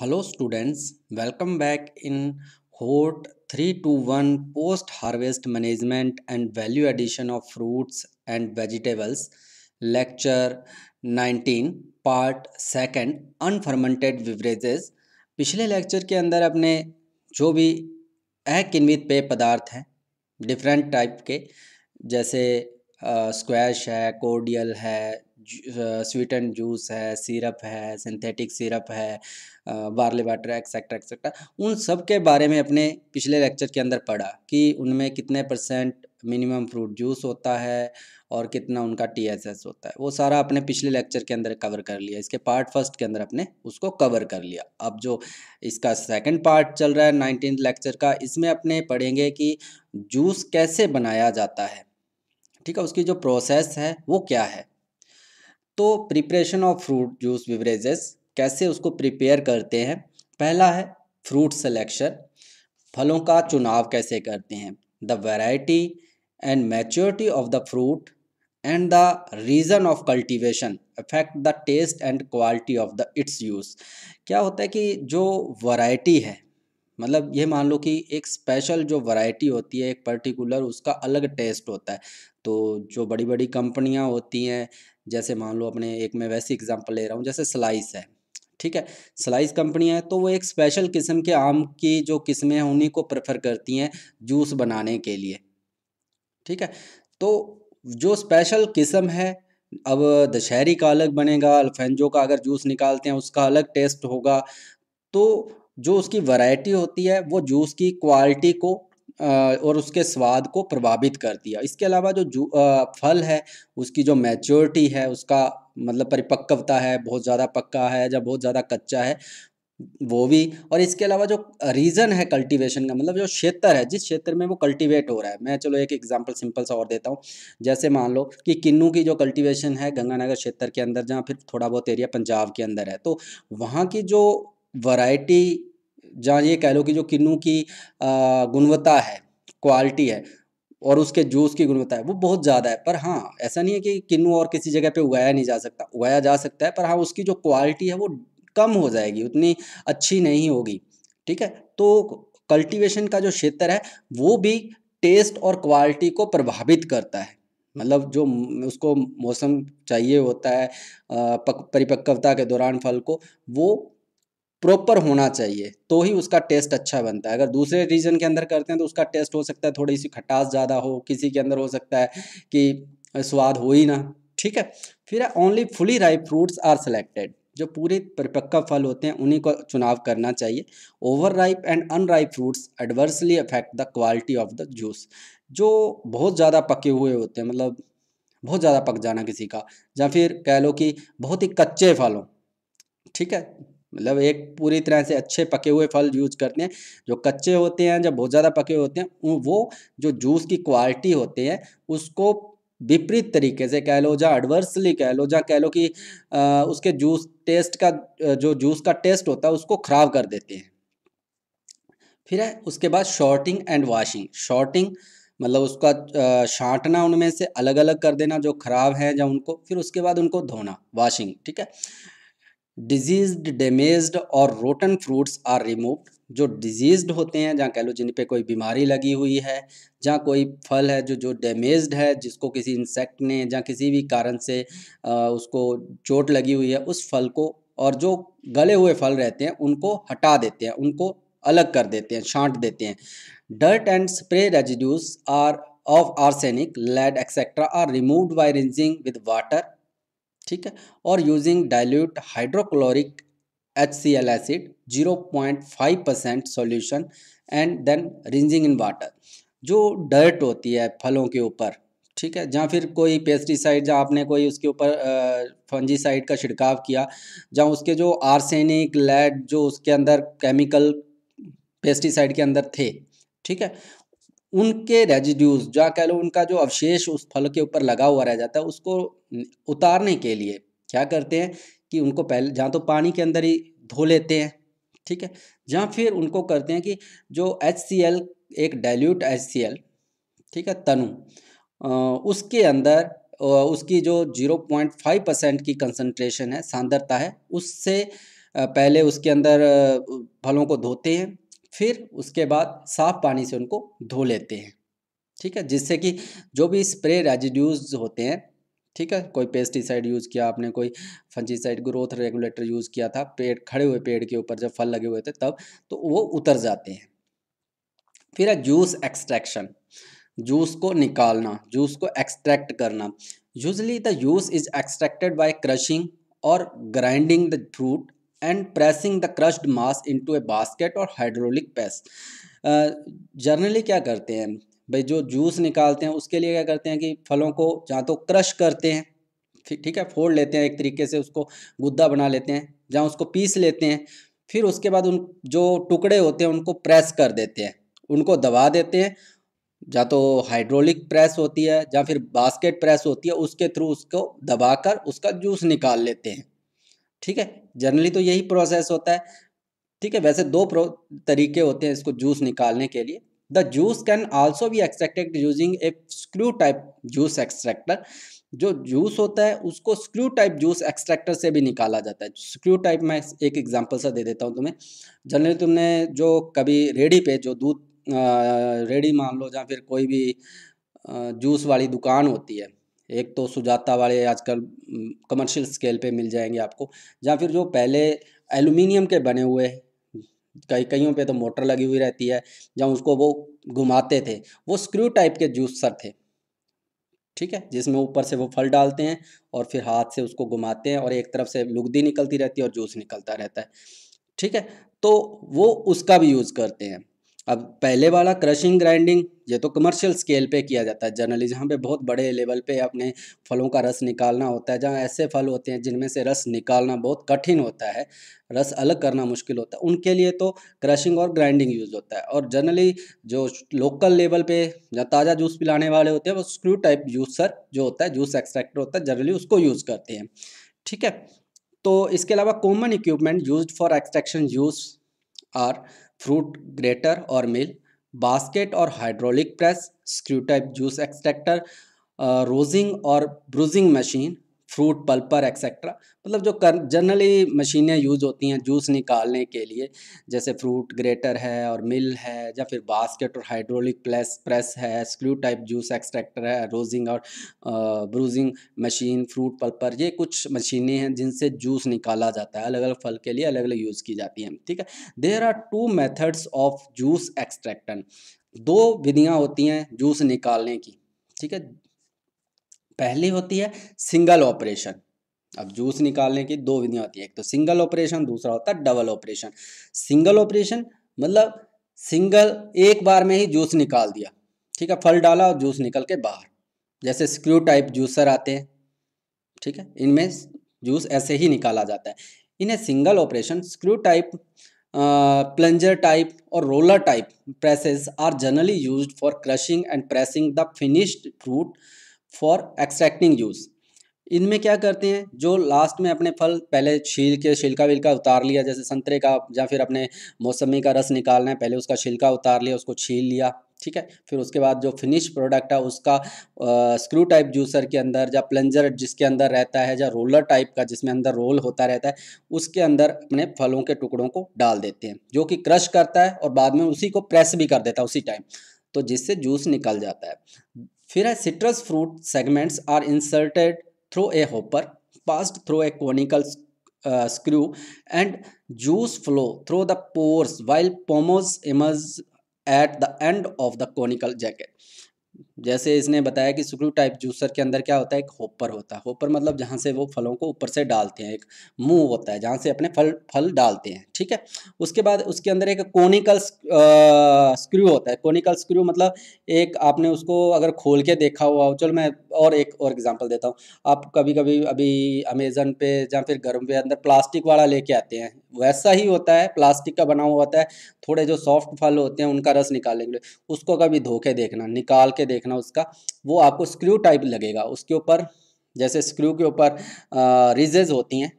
Hello students welcome back in hort three two one post harvest management and value addition of fruits and vegetables lecture nineteen part second unfermented beverages पिछले lecture के अंदर अपने जो भी अकिन्वित पेय पदार्थ हैं डिफरेंट टाइप के जैसे स्क्वैश है कोडियल है स्वीटन जूस है सिरप है सिंथेटिक सिरप है बार्ले वाटर एक्सेट्रा एक्सेट्रा उन सब के बारे में अपने पिछले लेक्चर के अंदर पढ़ा कि उनमें कितने परसेंट मिनिमम फ्रूट जूस होता है और कितना उनका टी एस एस होता है वो सारा अपने पिछले लेक्चर के अंदर कवर कर लिया इसके पार्ट फर्स्ट के अंदर अपने उसको कवर कर लिया अब जो इसका सेकंड पार्ट चल रहा है नाइनटीन लेक्चर का इसमें अपने पढ़ेंगे कि जूस कैसे बनाया जाता है ठीक है उसकी जो प्रोसेस है वो क्या है तो preparation of fruit juice beverages कैसे उसको प्रिपेयर करते हैं पहला है फ्रूट सेलेक्शन फलों का चुनाव कैसे करते हैं the variety and maturity of the fruit and the region of cultivation affect the taste and quality of the its use क्या होता है कि जो वैरायटी है मतलब ये मान लो कि एक स्पेशल जो वैरायटी होती है एक पर्टिकुलर उसका अलग टेस्ट होता है तो जो बड़ी बड़ी कंपनियां होती हैं जैसे मान लो अपने एक मैं वैसी एग्जांपल ले रहा हूँ जैसे स्लाइस है ठीक है स्लाइस कंपनी है तो वो एक स्पेशल किस्म के आम की जो किस्में हैं उन्हीं को प्रेफर करती हैं जूस बनाने के लिए ठीक है तो जो स्पेशल किस्म है अब दशहरी का अलग बनेगा अल्फेंजो का अगर जूस निकालते हैं उसका अलग टेस्ट होगा तो जो उसकी वैरायटी होती है वो जूस की क्वालिटी को और उसके स्वाद को प्रभावित कर दिया इसके अलावा जो जू फल है उसकी जो मैच्योरिटी है उसका मतलब परिपक्वता है बहुत ज़्यादा पक्का है या बहुत ज़्यादा कच्चा है वो भी और इसके अलावा जो रीज़न है कल्टीवेशन का मतलब जो क्षेत्र है जिस क्षेत्र में वो कल्टीवेट हो रहा है मैं चलो एक एग्जांपल सिंपल सा और देता हूँ जैसे मान लो कि किन्नू की जो कल्टीवेशन है गंगानगर क्षेत्र के अंदर जहाँ फिर थोड़ा बहुत एरिया पंजाब के अंदर है तो वहाँ की जो वैरायटी जहाँ ये कह लो कि जो किन्नू की गुणवत्ता है क्वालिटी है और उसके जूस की गुणवत्ता है वो बहुत ज़्यादा है पर हाँ ऐसा नहीं है कि किन्नू और किसी जगह पे उगाया नहीं जा सकता उगाया जा सकता है पर हाँ उसकी जो क्वालिटी है वो कम हो जाएगी उतनी अच्छी नहीं होगी ठीक है तो कल्टीवेशन का जो क्षेत्र है वो भी टेस्ट और क्वालिटी को प्रभावित करता है मतलब जो उसको मौसम चाहिए होता है परिपक्वता के दौरान फल को वो प्रॉपर होना चाहिए तो ही उसका टेस्ट अच्छा बनता है अगर दूसरे रीजन के अंदर करते हैं तो उसका टेस्ट हो सकता है थोड़ी सी खटास ज़्यादा हो किसी के अंदर हो सकता है कि स्वाद हो ही ना ठीक है फिर only fully ripe fruits are selected जो पूरे परिपक्व फल होते हैं उन्हीं को चुनाव करना चाहिए over ripe and unripe fruits adversely affect the quality of the juice जो बहुत ज़्यादा पके हुए होते हैं मतलब बहुत ज़्यादा पक जाना किसी का या फिर कह लो कि बहुत ही कच्चे फल हों ठीक है मतलब एक पूरी तरह से अच्छे पके हुए फल यूज करते हैं जो कच्चे होते हैं जब बहुत ज़्यादा पके होते हैं वो जो जूस की क्वालिटी होते हैं उसको विपरीत तरीके से कह लो या एडवर्सली कह लो या कह लो कि आ, उसके जूस टेस्ट का जो जूस का टेस्ट होता है उसको ख़राब कर देते हैं फिर है उसके बाद शॉर्टिंग एंड वॉशिंग शॉर्टिंग मतलब उसका छाँटना उनमें से अलग अलग कर देना जो ख़राब है या उनको फिर उसके बाद उनको धोना वॉशिंग ठीक है डिजीज्ड डेमेज और रोटन फ्रूट्स आर रिमूव्ड जो डिजीज्ड होते हैं जहाँ कह लो जिन पे कोई बीमारी लगी हुई है जहाँ कोई फल है जो जो डैमेज्ड है जिसको किसी इंसेक्ट ने या किसी भी कारण से आ, उसको चोट लगी हुई है उस फल को और जो गले हुए फल रहते हैं उनको हटा देते हैं उनको अलग कर देते हैं छांट देते हैं dirt and spray residues are of arsenic lead etcetera are removed by rinsing with water ठीक है और using dilute hydrochloric H C L acid zero point five percent solution and then rinsing in water जो dirt होती है फलों के ऊपर ठीक है जहाँ फिर कोई पेस्टिसाइड जहाँ आपने कोई उसके ऊपर फंजीसाइड का छिड़काव किया जहाँ उसके जो आर्सेनिक लेड जो उसके अंदर केमिकल पेस्टिसाइड के अंदर थे ठीक है उनके रेजिड्यूज जो कह लो उनका जो अवशेष उस फल के ऊपर लगा हुआ रह जाता है उसको उतारने के लिए क्या करते हैं कि उनको पहले जहाँ तो पानी के अंदर ही धो लेते हैं ठीक है जहाँ फिर उनको करते हैं कि जो एच सी एल एक डायल्यूट एच सी एल ठीक है तनु उसके अंदर उसकी जो 0.5 परसेंट की कंसंट्रेशन है सांद्रता है उससे पहले उसके अंदर फलों को धोते हैं फिर उसके बाद साफ़ पानी से उनको धो लेते हैं ठीक है जिससे कि जो भी स्प्रे रेजिड्यूज होते हैं ठीक है कोई पेस्टिसाइड यूज़ किया आपने कोई फंजीसाइड ग्रोथ रेगुलेटर यूज़ किया था पेड़ खड़े हुए पेड़ के ऊपर जब फल लगे हुए थे तब तो वो उतर जाते हैं फिर है जूस एक्सट्रैक्शन जूस को निकालना जूस को एक्सट्रैक्ट करना usually the juice is extracted by crushing और grinding the fruit and pressing the crushed mass into a basket और हाइड्रोलिक प्रेस जनरली क्या करते हैं भाई जो जूस निकालते हैं उसके लिए क्या करते हैं कि फलों को जहाँ तो क्रश करते हैं ठीक है फोड़ लेते हैं एक तरीके से उसको गुद्दा बना लेते हैं जहाँ उसको पीस लेते हैं फिर उसके बाद उन जो टुकड़े होते हैं उनको प्रेस कर देते हैं उनको दबा देते हैं या तो हाइड्रोलिक प्रेस होती है या फिर बास्केट प्रेस होती है उसके थ्रू उसको दबाकर उसका जूस निकाल लेते हैं ठीक है जनरली तो यही प्रोसेस होता है ठीक है वैसे दो तरीके होते हैं इसको जूस निकालने के लिए द जूस कैन ऑल्सो भी extracted using a screw type juice extractor जो जूस होता है उसको स्क्रू टाइप जूस एक्सट्रैक्टर से भी निकाला जाता है स्क्रू टाइप मैं एक एग्जांपल सा दे देता हूँ तुम्हें जनरली तुमने जो कभी रेडी पे जो दूध रेडी मान लो या फिर कोई भी जूस वाली दुकान होती है एक तो सुजाता वाले आजकल कमर्शियल स्केल पे मिल जाएंगे आपको या फिर जो पहले एलुमिनियम के बने हुए कई कईयों पे तो मोटर लगी हुई रहती है जहाँ उसको वो घुमाते थे वो स्क्रू टाइप के जूसर थे ठीक है जिसमें ऊपर से वो फल डालते हैं और फिर हाथ से उसको घुमाते हैं और एक तरफ से लुगदी निकलती रहती है और जूस निकलता रहता है ठीक है तो वो उसका भी यूज़ करते हैं अब पहले वाला क्रशिंग ग्राइंडिंग ये तो कमर्शियल स्केल पे किया जाता है जनरली जहाँ पे बहुत बड़े लेवल पे अपने फलों का रस निकालना होता है जहाँ ऐसे फल होते हैं जिनमें से रस निकालना बहुत कठिन होता है रस अलग करना मुश्किल होता है उनके लिए तो क्रशिंग और ग्राइंडिंग यूज़ होता है और जनरली जो लोकल लेवल पे या ताज़ा जूस पिलाने वाले होते हैं वो स्क्रू टाइप जूसर जो होता है जूस एक्सट्रैक्टर होता है जनरली उसको यूज़ करते हैं ठीक है तो इसके अलावा common equipment use for extraction use are fruit grater और मिल बास्केट और hydraulic press screw type juice extractor rasping और bruising machine fruit pulper etcetera मतलब जो कर जनरली मशीनें यूज़ होती हैं जूस निकालने के लिए जैसे फ्रूट ग्रेटर है और मिल है या फिर बास्केट और हाइड्रोलिक प्लेस प्रेस है स्क्रू टाइप जूस एक्सट्रैक्टर है रोजिंग और ब्रूजिंग मशीन फ्रूट पल्पर ये कुछ मशीनें हैं जिनसे जूस निकाला जाता है अलग अलग फल के लिए अलग अलग यूज़ की जाती हैं ठीक है there are two methods of juice extraction दो विधियाँ होती हैं जूस निकालने की ठीक है पहली होती है सिंगल ऑपरेशन अब जूस निकालने की दो विधियाँ होती है एक तो सिंगल ऑपरेशन दूसरा होता है डबल ऑपरेशन सिंगल ऑपरेशन मतलब सिंगल एक बार में ही जूस निकाल दिया ठीक है फल डाला और जूस निकल के बाहर जैसे स्क्रू टाइप जूसर आते हैं ठीक है इनमें जूस ऐसे ही निकाला जाता है इन्हें single operation screw type plunger type और roller type presses are generally used for crushing and pressing the finished fruit for extracting juice इनमें क्या करते हैं जो लास्ट में अपने फल पहले छील के छिलका विलका उतार लिया जैसे संतरे का या फिर अपने मौसमी का रस निकालना है पहले उसका छिलका उतार लिया उसको छील लिया ठीक है फिर उसके बाद जो फिनिश प्रोडक्ट है उसका स्क्रू टाइप जूसर के अंदर या प्लंजर जिसके अंदर रहता है या रोलर टाइप का जिसमें अंदर रोल होता रहता है उसके अंदर अपने फलों के टुकड़ों को डाल देते हैं जो कि क्रश करता है और बाद में उसी को प्रेस भी कर देता है उसी टाइम तो जिससे जूस निकल जाता है फिर citrus fruit segments are inserted through a hopper passed through a conical uh, screw and juice flow through the pores while pomos emerge at the end of the conical jacket जैसे इसने बताया कि screw type juicer के अंदर क्या होता है एक होपर होता है होपर मतलब जहाँ से वो फलों को ऊपर से डालते हैं एक मुंह होता है जहाँ से अपने फल फल डालते हैं ठीक है उसके बाद उसके अंदर एक कोनिकल स्क्रू होता है कोनिकल स्क्रू मतलब एक आपने उसको अगर खोल के देखा हुआ हो चलो मैं और एक और एग्जाम्पल देता हूँ आप कभी कभी अभी अमेजन पे या फिर गर्म पे अंदर प्लास्टिक वाला लेके आते हैं वैसा ही होता है प्लास्टिक का बना हुआ होता है थोड़े जो सॉफ्ट फल होते हैं उनका रस निकालने के लिए उसको कभी धो के देखना निकाल के देख देखना उसका वो आपको स्क्रू टाइप लगेगा उसके ऊपर जैसे स्क्रू के ऊपर रिजेज होती हैं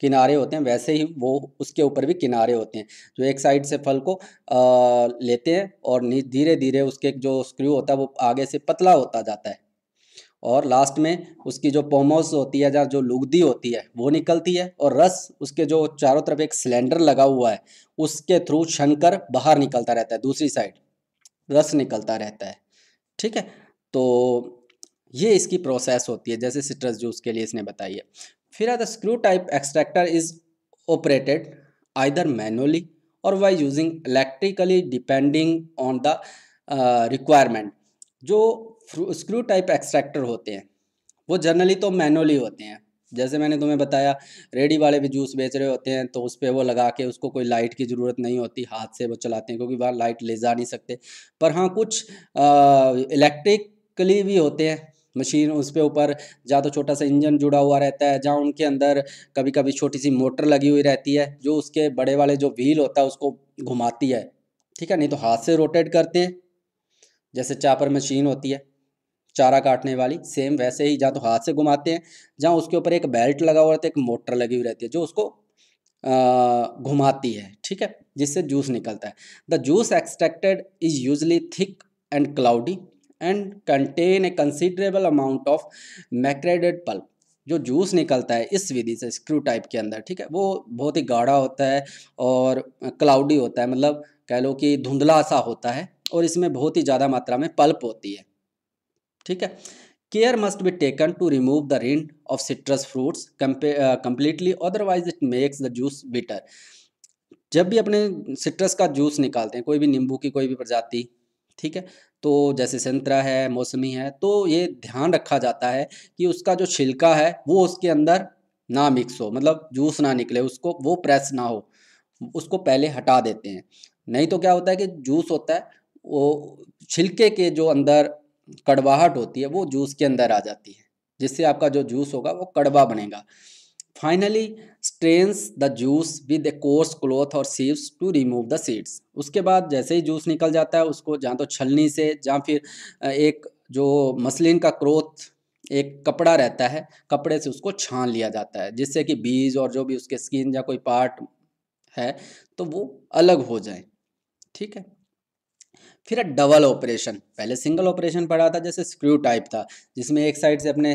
किनारे होते हैं वैसे ही वो उसके ऊपर भी किनारे होते हैं जो तो एक साइड से फल को आ, लेते हैं और धीरे धीरे उसके जो स्क्रू होता है वो आगे से पतला होता जाता है और लास्ट में उसकी जो पोमोस होती है या जो लुगदी होती है वो निकलती है और रस उसके जो चारों तरफ एक सिलेंडर लगा हुआ है उसके थ्रू छनकर बाहर निकलता रहता है दूसरी साइड रस निकलता रहता है ठीक है तो ये इसकी प्रोसेस होती है जैसे सिट्रस जूस के लिए इसने बताई है फिर the screw type extractor is operated either manually और by using electrically depending on the requirement जो स्क्रू टाइप एक्सट्रैक्टर होते हैं वो जनरली तो मैनुअली होते हैं जैसे मैंने तुम्हें बताया रेडी वाले भी जूस बेच रहे होते हैं तो उस पर वो लगा के उसको कोई लाइट की ज़रूरत नहीं होती हाथ से वो चलाते हैं क्योंकि वहाँ लाइट ले जा नहीं सकते पर हाँ कुछ इलेक्ट्रिकली भी होते हैं मशीन उस पर ऊपर या तो छोटा सा इंजन जुड़ा हुआ रहता है जहाँ उनके अंदर कभी कभी छोटी सी मोटर लगी हुई रहती है जो उसके बड़े वाले जो व्हील होता है उसको घुमाती है ठीक है नहीं तो हाथ से रोटेट करते हैं जैसे चापर मशीन होती है चारा काटने वाली सेम वैसे ही जहाँ तो हाथ से घुमाते हैं जहाँ उसके ऊपर एक बेल्ट लगा हुआ रहता है एक मोटर लगी हुई रहती है जो उसको घुमाती है ठीक है जिससे जूस निकलता है the juice extracted is usually thick and cloudy and contain a considerable amount of macerated pulp जो जूस निकलता है इस विधि से स्क्रू टाइप के अंदर ठीक है वो बहुत ही गाढ़ा होता है और क्लाउडी होता है मतलब कह लो कि धुंधला सा होता है और इसमें बहुत ही ज़्यादा मात्रा में पल्प होती है ठीक है care must be taken to remove the rind of citrus fruits completely otherwise it makes the juice bitter जब भी अपने सिट्रस का जूस निकालते हैं कोई भी नींबू की कोई भी प्रजाति ठीक है तो जैसे संतरा है मौसमी है तो ये ध्यान रखा जाता है कि उसका जो छिलका है वो उसके अंदर ना मिक्स हो मतलब जूस ना निकले उसको वो प्रेस ना हो उसको पहले हटा देते हैं नहीं तो क्या होता है कि जूस होता है वो छिलके के जो अंदर कड़वाहट होती है वो जूस के अंदर आ जाती है जिससे आपका जो जूस होगा वो कड़वा बनेगा finally strains the juice with a coarse cloth और sieves to remove the seeds उसके बाद जैसे ही जूस निकल जाता है उसको जहाँ तो छलनी से या फिर एक जो मसलिन का क्रोथ एक कपड़ा रहता है कपड़े से उसको छान लिया जाता है जिससे कि बीज और जो भी उसके स्किन या कोई पार्ट है तो वो अलग हो जाए ठीक है फिर डबल ऑपरेशन पहले सिंगल ऑपरेशन पढ़ा था जैसे स्क्रू टाइप था जिसमें एक साइड से अपने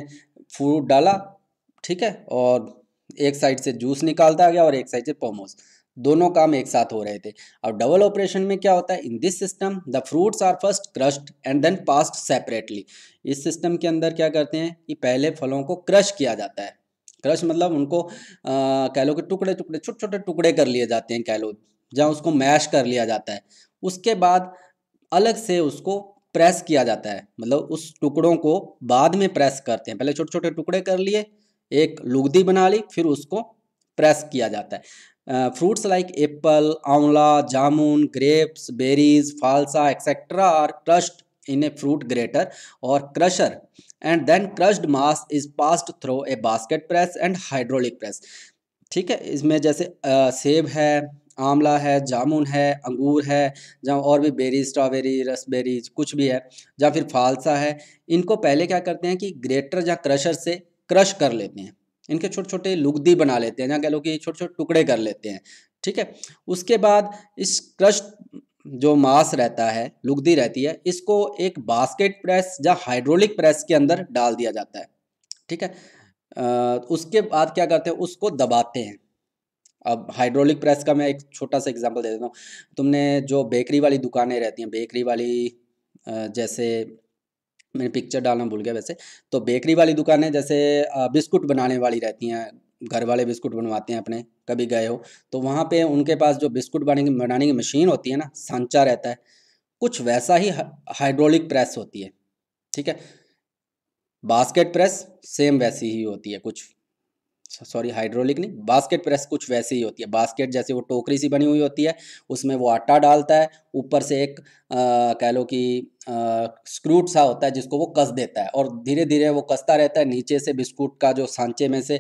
फ्रूट डाला ठीक है और एक साइड से जूस निकालता गया और एक साइड से पोमोस दोनों काम एक साथ हो रहे थे अब डबल ऑपरेशन में क्या होता है in this system the fruits are first crushed and then passed separately इस सिस्टम के अंदर क्या करते हैं कि पहले फलों को क्रश किया जाता है क्रश मतलब उनको कह लो कि टुकड़े टुकड़े छोटे छोटे टुकड़े कर लिए जाते हैं कह लो जहाँ उसको मैश कर लिया जाता है उसके बाद अलग से उसको प्रेस किया जाता है मतलब उस टुकड़ों को बाद में प्रेस करते हैं पहले छोटे छोटे टुकड़े कर लिए एक लुगदी बना ली फिर उसको प्रेस किया जाता है fruits like apple amla jamun grapes berries phalsa etcetera are crushed in a fruit grater और crusher and then crushed mass is passed through a basket press and hydraulic press ठीक है इसमें जैसे आ, सेब है आंवला है जामुन है अंगूर है जहाँ और भी बेरी स्ट्रॉबेरी रसबेरीज कुछ भी है या फिर फालसा है इनको पहले क्या करते हैं कि ग्रेटर या क्रशर से क्रश कर लेते हैं इनके छोटे छोटे लुगदी बना लेते हैं या कह लो कि छोटे छोटे टुकड़े कर लेते हैं ठीक है उसके बाद इस क्रश जो मांस रहता है लुगदी रहती है इसको एक बास्केट प्रेस या हाइड्रोलिक प्रेस के अंदर डाल दिया जाता है ठीक है आ, उसके बाद क्या करते हैं उसको दबाते हैं अब हाइड्रोलिक प्रेस का मैं एक छोटा सा एग्जांपल दे देता हूँ तुमने जो बेकरी वाली दुकानें रहती हैं बेकरी वाली जैसे मैंने पिक्चर डालना भूल गया वैसे तो बेकरी वाली दुकानें जैसे बिस्कुट बनाने वाली रहती हैं घर वाले बिस्कुट बनवाते हैं अपने कभी गए हो तो वहाँ पे उनके पास जो बिस्कुट बनाने की बनाने की मशीन होती है ना सांचा रहता है कुछ वैसा ही हाइड्रोलिक प्रेस होती है ठीक है बास्केट प्रेस सेम वैसी ही होती है कुछ सॉरी हाइड्रोलिक नहीं बास्केट प्रेस कुछ वैसे ही होती है बास्केट जैसे वो टोकरी सी बनी हुई होती है उसमें वो आटा डालता है ऊपर से एक कह लो कि स्क्रूट सा होता है जिसको वो कस देता है और धीरे धीरे वो कसता रहता है नीचे से बिस्कुट का जो सांचे में से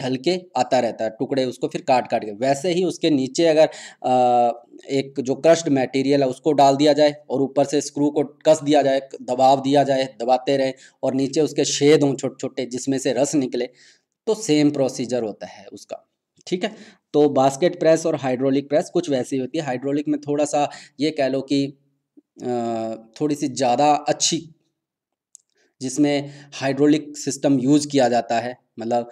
ढल के आता रहता है टुकड़े उसको फिर काट काट के वैसे ही उसके नीचे अगर आ, एक जो क्रश्ड मटेरियल है उसको डाल दिया जाए और ऊपर से स्क्रू को कस दिया जाए दबाव दिया जाए दबाते रहे और नीचे उसके शेद हों छोटे छोटे जिसमें से रस निकले तो सेम प्रोसीजर होता है उसका ठीक है तो बास्केट प्रेस और हाइड्रोलिक प्रेस कुछ वैसी होती है हाइड्रोलिक में थोड़ा सा ये कह लो कि थोड़ी सी ज़्यादा अच्छी जिसमें हाइड्रोलिक सिस्टम यूज़ किया जाता है मतलब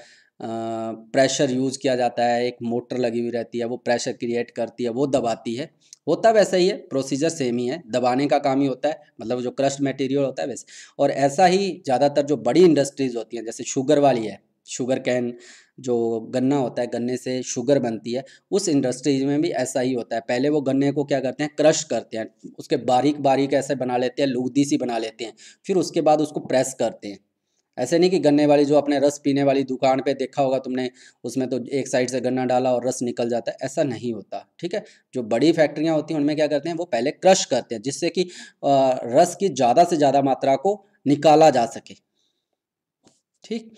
प्रेशर यूज़ किया जाता है एक मोटर लगी हुई रहती है वो प्रेशर क्रिएट करती है वो दबाती है होता वैसा ही है प्रोसीजर सेम ही है दबाने का काम ही होता है मतलब जो क्रस्ट मटेरियल होता है वैसे और ऐसा ही ज़्यादातर जो बड़ी इंडस्ट्रीज़ होती हैं जैसे शुगर वाली है शुगर कैन जो गन्ना होता है गन्ने से शुगर बनती है उस इंडस्ट्रीज में भी ऐसा ही होता है पहले वो गन्ने को क्या करते हैं क्रश करते हैं उसके बारीक बारीक ऐसे बना लेते हैं लुगदी सी बना लेते हैं फिर उसके बाद उसको प्रेस करते हैं ऐसे नहीं कि गन्ने वाली जो अपने रस पीने वाली दुकान पे देखा होगा तुमने उसमें तो एक साइड से गन्ना डाला और रस निकल जाता है ऐसा नहीं होता ठीक है जो बड़ी फैक्ट्रियाँ होती हैं उनमें क्या करते हैं वो पहले क्रश करते हैं जिससे कि रस की ज़्यादा से ज़्यादा मात्रा को निकाला जा सके ठीक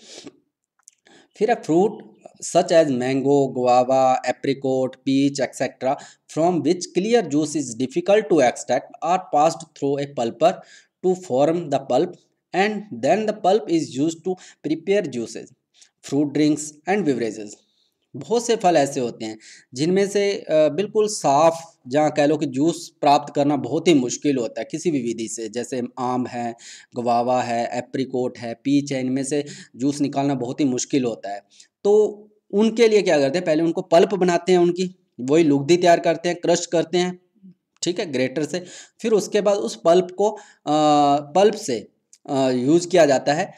fruit such as mango, guava, apricot, peach, etc., from which clear juice is difficult to extract, are passed through a pulper to form the pulp, and then the pulp is used to prepare juices, fruit drinks, and beverages. बहुत से फल ऐसे होते हैं जिनमें से बिल्कुल साफ जहाँ कह लो कि जूस प्राप्त करना बहुत ही मुश्किल होता है किसी भी विधि से जैसे आम है गवावा है एप्रिकोट है पीच है इनमें से जूस निकालना बहुत ही मुश्किल होता है तो उनके लिए क्या करते हैं पहले उनको पल्प बनाते हैं उनकी वही लुगदी तैयार करते हैं क्रश करते हैं ठीक है ग्रेटर से फिर उसके बाद उस पल्प को आ, पल्प से यूज़ किया जाता है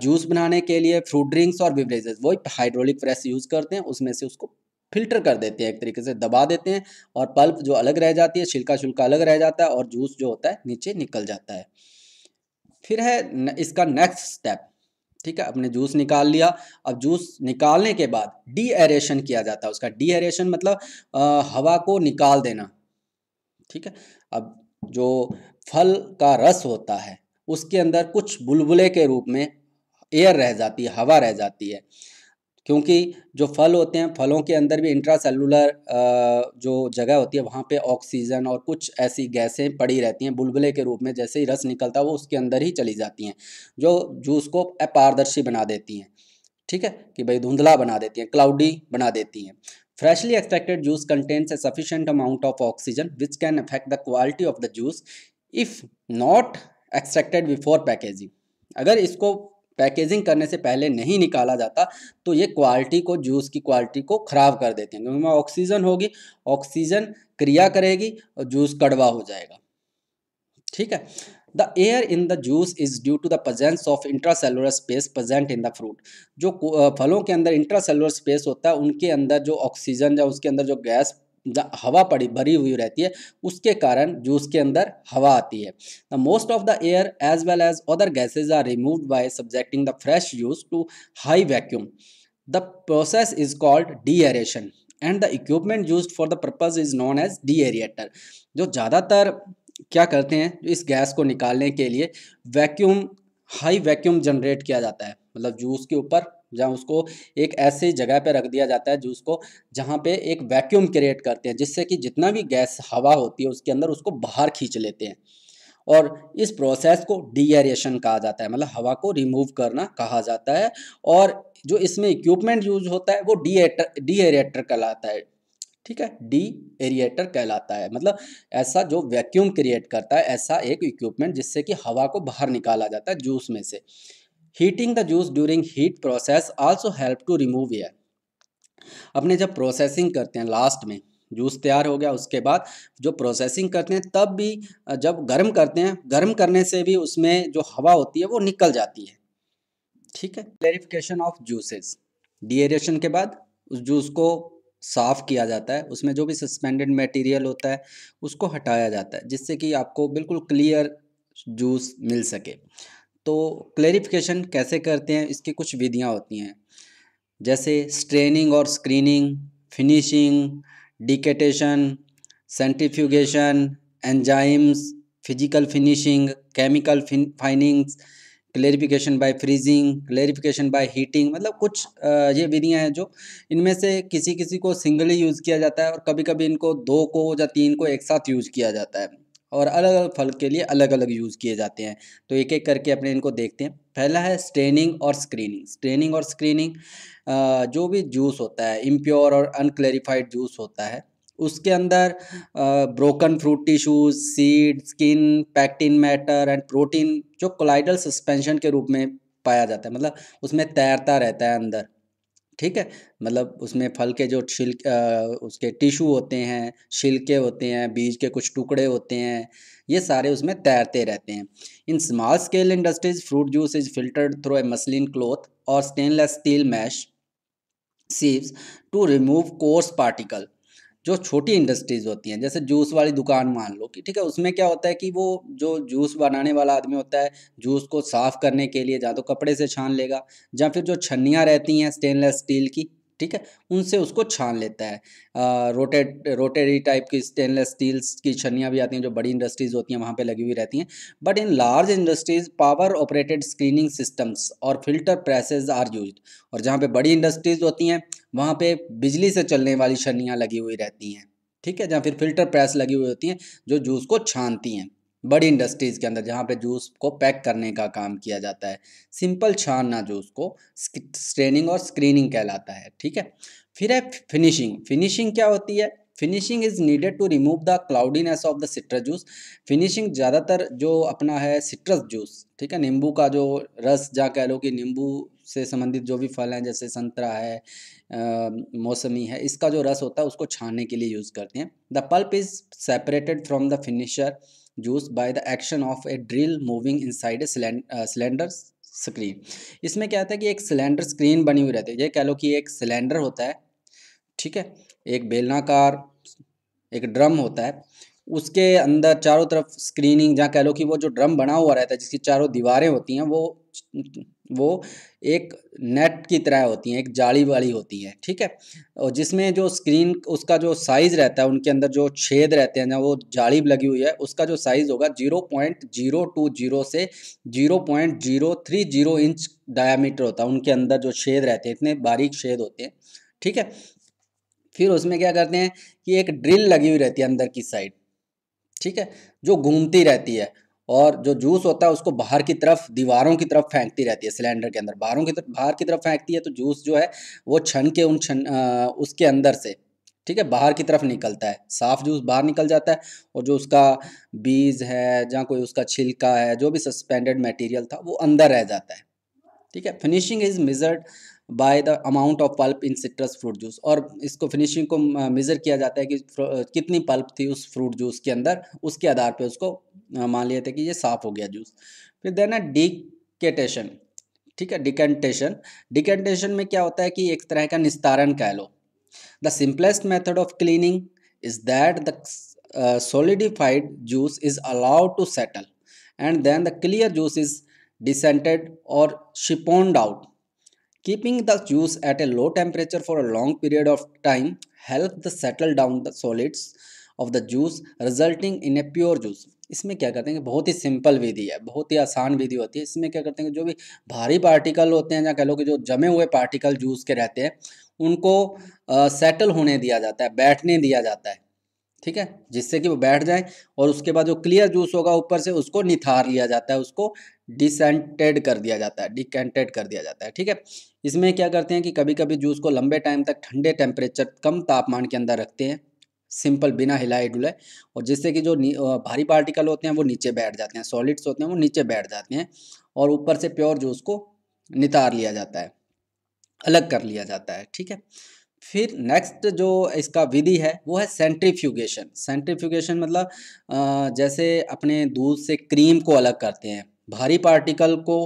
जूस बनाने के लिए फ्रूट ड्रिंक्स और बिवरेजेस वो हाइड्रोलिक प्रेस यूज़ करते हैं उसमें से उसको फिल्टर कर देते हैं एक तरीके से दबा देते हैं और पल्प जो अलग रह जाती है छिलका छुलका अलग रह जाता है और जूस जो होता है नीचे निकल जाता है फिर है इसका नेक्स्ट स्टेप ठीक है अपने जूस निकाल लिया अब जूस निकालने के बाद डी एरेशन किया जाता है उसका डी एरेशन मतलब आ, हवा को निकाल देना ठीक है अब जो फल का रस होता है उसके अंदर कुछ बुलबुले के रूप में एयर रह जाती है हवा रह जाती है क्योंकि जो फल होते हैं फलों के अंदर भी इंट्रा सेलुलर जो जगह होती है वहाँ पे ऑक्सीजन और कुछ ऐसी गैसें पड़ी रहती हैं बुलबुले के रूप में जैसे ही रस निकलता है वो उसके अंदर ही चली जाती हैं जो जूस को अपारदर्शी बना देती हैं ठीक है कि भाई धुंधला बना देती हैं क्लाउडी बना देती हैं freshly extracted juice contents a sufficient amount of oxygen which can affect the quality of the juice if not extracted before packaging अगर इसको पैकेजिंग करने से पहले नहीं निकाला जाता तो ये क्वालिटी को जूस की क्वालिटी को ख़राब कर देते हैं क्योंकि ऑक्सीजन होगी ऑक्सीजन क्रिया करेगी और जूस कड़वा हो जाएगा ठीक है the air in the juice is due to the presence of intracellular space present in the fruit जो फलों के अंदर इंट्रासेलुलर स्पेस होता है उनके अंदर जो ऑक्सीजन या उसके अंदर जो गैस हवा पड़ी भरी हुई रहती है उसके कारण जूस के अंदर हवा आती है the most of the air as well as other gases are remove by subjecting the fresh juice to high vacuum the process is called deaeration and the equipment use for the purpose is known as deaerator जो ज़्यादातर क्या करते हैं इस gas को निकालने के लिए वैक्यूम हाई वैक्यूम जनरेट किया जाता है मतलब जूस के ऊपर जहाँ उसको एक ऐसी जगह पर रख दिया जाता है जो उसको जहाँ पे एक वैक्यूम क्रिएट करते हैं जिससे कि जितना भी गैस हवा होती है उसके अंदर उसको बाहर खींच लेते हैं और इस प्रोसेस को डीएरिएशन कहा जाता है मतलब हवा को रिमूव करना कहा जाता है और जो इसमें इक्विपमेंट यूज होता है वो डी एरिएटर कहलाता है ठीक है डी एरिएटर कहलाता है मतलब ऐसा जो वैक्यूम क्रिएट करता है ऐसा एक इक्विपमेंट जिससे कि हवा को बाहर निकाला जाता है जूस में से heating the juice during heat process also help to remove air अपने जब प्रोसेसिंग करते हैं लास्ट में जूस तैयार हो गया उसके बाद जो प्रोसेसिंग करते हैं तब भी जब गर्म करते हैं गर्म करने से भी उसमें जो हवा होती है वो निकल जाती है ठीक है क्लेरिफिकेशन ऑफ जूसेस डिएरेशन के बाद उस जूस को साफ़ किया जाता है उसमें जो भी सस्पेंडेड मटेरियल होता है उसको हटाया जाता है जिससे कि आपको बिल्कुल क्लियर जूस मिल सके तो क्लेरिफिकेशन कैसे करते हैं इसकी कुछ विधियाँ होती हैं जैसे स्ट्रेनिंग और screening finishing decantation centrifugation enzymes physical finishing chemical finings clarification by freezing clarification by heating मतलब कुछ ये विधियाँ हैं जो इनमें से किसी किसी को सिंगली यूज़ किया जाता है और कभी कभी इनको दो को या तीन को एक साथ यूज़ किया जाता है और अलग अलग फल के लिए अलग अलग यूज़ किए जाते हैं तो एक एक करके अपने इनको देखते हैं पहला है स्ट्रेनिंग और स्क्रीनिंग स्ट्रेनिंग और स्क्रीनिंग जो भी जूस होता है इम्प्योर और अनक्लेरिफाइड जूस होता है उसके अंदर broken fruit tissues seed skin pectin matter and protein जो कोलाइडल सस्पेंशन के रूप में पाया जाता है मतलब उसमें तैरता रहता है अंदर ठीक है मतलब उसमें फल के जो छिलके उसके टिशू होते हैं छिलके होते हैं बीज के कुछ टुकड़े होते हैं ये सारे उसमें तैरते रहते हैं in small scale industries fruit juice is filtered through a muslin cloth और stainless steel mesh sieves to remove coarse particle जो छोटी इंडस्ट्रीज़ होती हैं जैसे जूस वाली दुकान मान लो कि ठीक है उसमें क्या होता है कि वो जो जूस बनाने वाला आदमी होता है जूस को साफ़ करने के लिए या तो कपड़े से छान लेगा या फिर जो छन्नियाँ रहती हैं स्टेनलेस स्टील की ठीक है उनसे उसको छान लेता है आ, रोटेट रोटेरी टाइप की स्टेनलेस स्टील्स की छनियाँ भी आती हैं जो बड़ी इंडस्ट्रीज़ होती हैं वहाँ पे लगी हुई रहती हैं but in large industries power operated screening systems और फिल्टर प्रेसेस आर यूज और जहाँ पे बड़ी इंडस्ट्रीज़ होती हैं वहाँ पर बिजली से चलने वाली छनियाँ लगी हुई रहती हैं ठीक है जहाँ फिर फिल्टर प्रेस लगी हुई होती हैं जो जूस को छानती हैं बड़ी इंडस्ट्रीज़ के अंदर जहाँ पे जूस को पैक करने का काम किया जाता है सिंपल छानना जूस को स्ट्रेनिंग और स्क्रीनिंग कहलाता है ठीक है फिर है फिनिशिंग फिनिशिंग क्या होती है finishing is needed to remove the cloudiness of the citrus juice finishing ज़्यादातर जो अपना है सिट्रस जूस ठीक है नींबू का जो रस जहाँ कह लो कि नींबू से संबंधित जो भी फल हैं जैसे संतरा है आ, मौसमी है इसका जो रस होता है उसको छानने के लिए यूज़ करते हैं the pulp is separated from the finisher used by the action of a drill moving inside a cylinder screen uh, इसमें क्या होता है कि एक सिलेंडर स्क्रीन बनी हुई रहती है ये कह लो कि एक सिलेंडर होता है ठीक है एक बेलनाकार एक ड्रम होता है उसके अंदर चारों तरफ स्क्रीनिंग जहाँ कह लो कि वो जो ड्रम बना हुआ रहता है जिसकी चारों दीवारें होती हैं वो वो एक नेट की तरह होती हैं एक जाली वाली होती हैं ठीक है और जिसमें जो स्क्रीन उसका जो साइज़ रहता है उनके अंदर जो छेद रहते हैं जहाँ वो जाली लगी हुई है उसका जो साइज़ होगा zero point zero two zero से zero point zero three zero inch diameter होता है उनके अंदर जो छेद रहते हैं इतने बारीक छेद होते हैं ठीक है फिर उसमें क्या करते हैं कि एक ड्रिल लगी हुई रहती है अंदर की साइड ठीक है जो घूमती रहती है और जो जूस होता है उसको बाहर की तरफ दीवारों की तरफ फेंकती रहती है सिलेंडर के अंदर बाहरों की तरफ बाहर की तरफ फेंकती है तो जूस जो है वो छन के उन छन उसके अंदर से ठीक है बाहर की तरफ निकलता है साफ जूस बाहर निकल जाता है और जो उसका बीज है जहाँ कोई उसका छिलका है जो भी सस्पेंडेड मटेरियल था वो अंदर रह जाता है ठीक है finishing is measured by the amount of pulp in citrus fruit juice और इसको फिनिशिंग को मेज़र किया जाता है कि कितनी पल्प थी उस फ्रूट जूस के अंदर उसके आधार पर उसको हाँ, मान लिया था कि ये साफ हो गया जूस फिर देन है डिकेटेशन ठीक है डिकेंटेशन डिकेंटेशन में क्या होता है कि एक तरह का निस्तारण कह लो the simplest method of cleaning is that the solidified juice is allowed to settle and then the clear juice is decanted और siphoned out keeping the juice at a low temperature for a long period of time help the settle down the solids of the juice resulting in a pure juice इसमें क्या करते हैं बहुत ही simple विधि है बहुत ही आसान विधि होती है इसमें क्या करते हैं जो भी भारी पार्टिकल होते हैं या कह लो कि जो जमे हुए पार्टिकल जूस के रहते हैं उनको सेटल होने दिया जाता है बैठने दिया जाता है ठीक है जिससे कि वो बैठ जाए और उसके बाद जो क्लियर जूस होगा ऊपर से उसको निथार लिया जाता है उसको डिसेंटेड कर दिया जाता है डिकेंटेड कर दिया जाता है ठीक है इसमें क्या करते हैं कि कभी कभी जूस को लंबे टाइम तक ठंडे टेम्परेचर कम तापमान के अंदर रखते हैं सिंपल बिना हिलाए डुलाए और जिससे कि जो भारी पार्टिकल होते हैं वो नीचे बैठ जाते हैं सॉलिड्स होते हैं वो नीचे बैठ जाते हैं और ऊपर से प्योर जूस को नितार लिया जाता है अलग कर लिया जाता है ठीक है फिर नेक्स्ट जो इसका विधि है वो है सेंट्रीफ्यूगेशन सेंट्रीफ्यूगेशन मतलब जैसे अपने दूध से क्रीम को अलग करते हैं भारी पार्टिकल को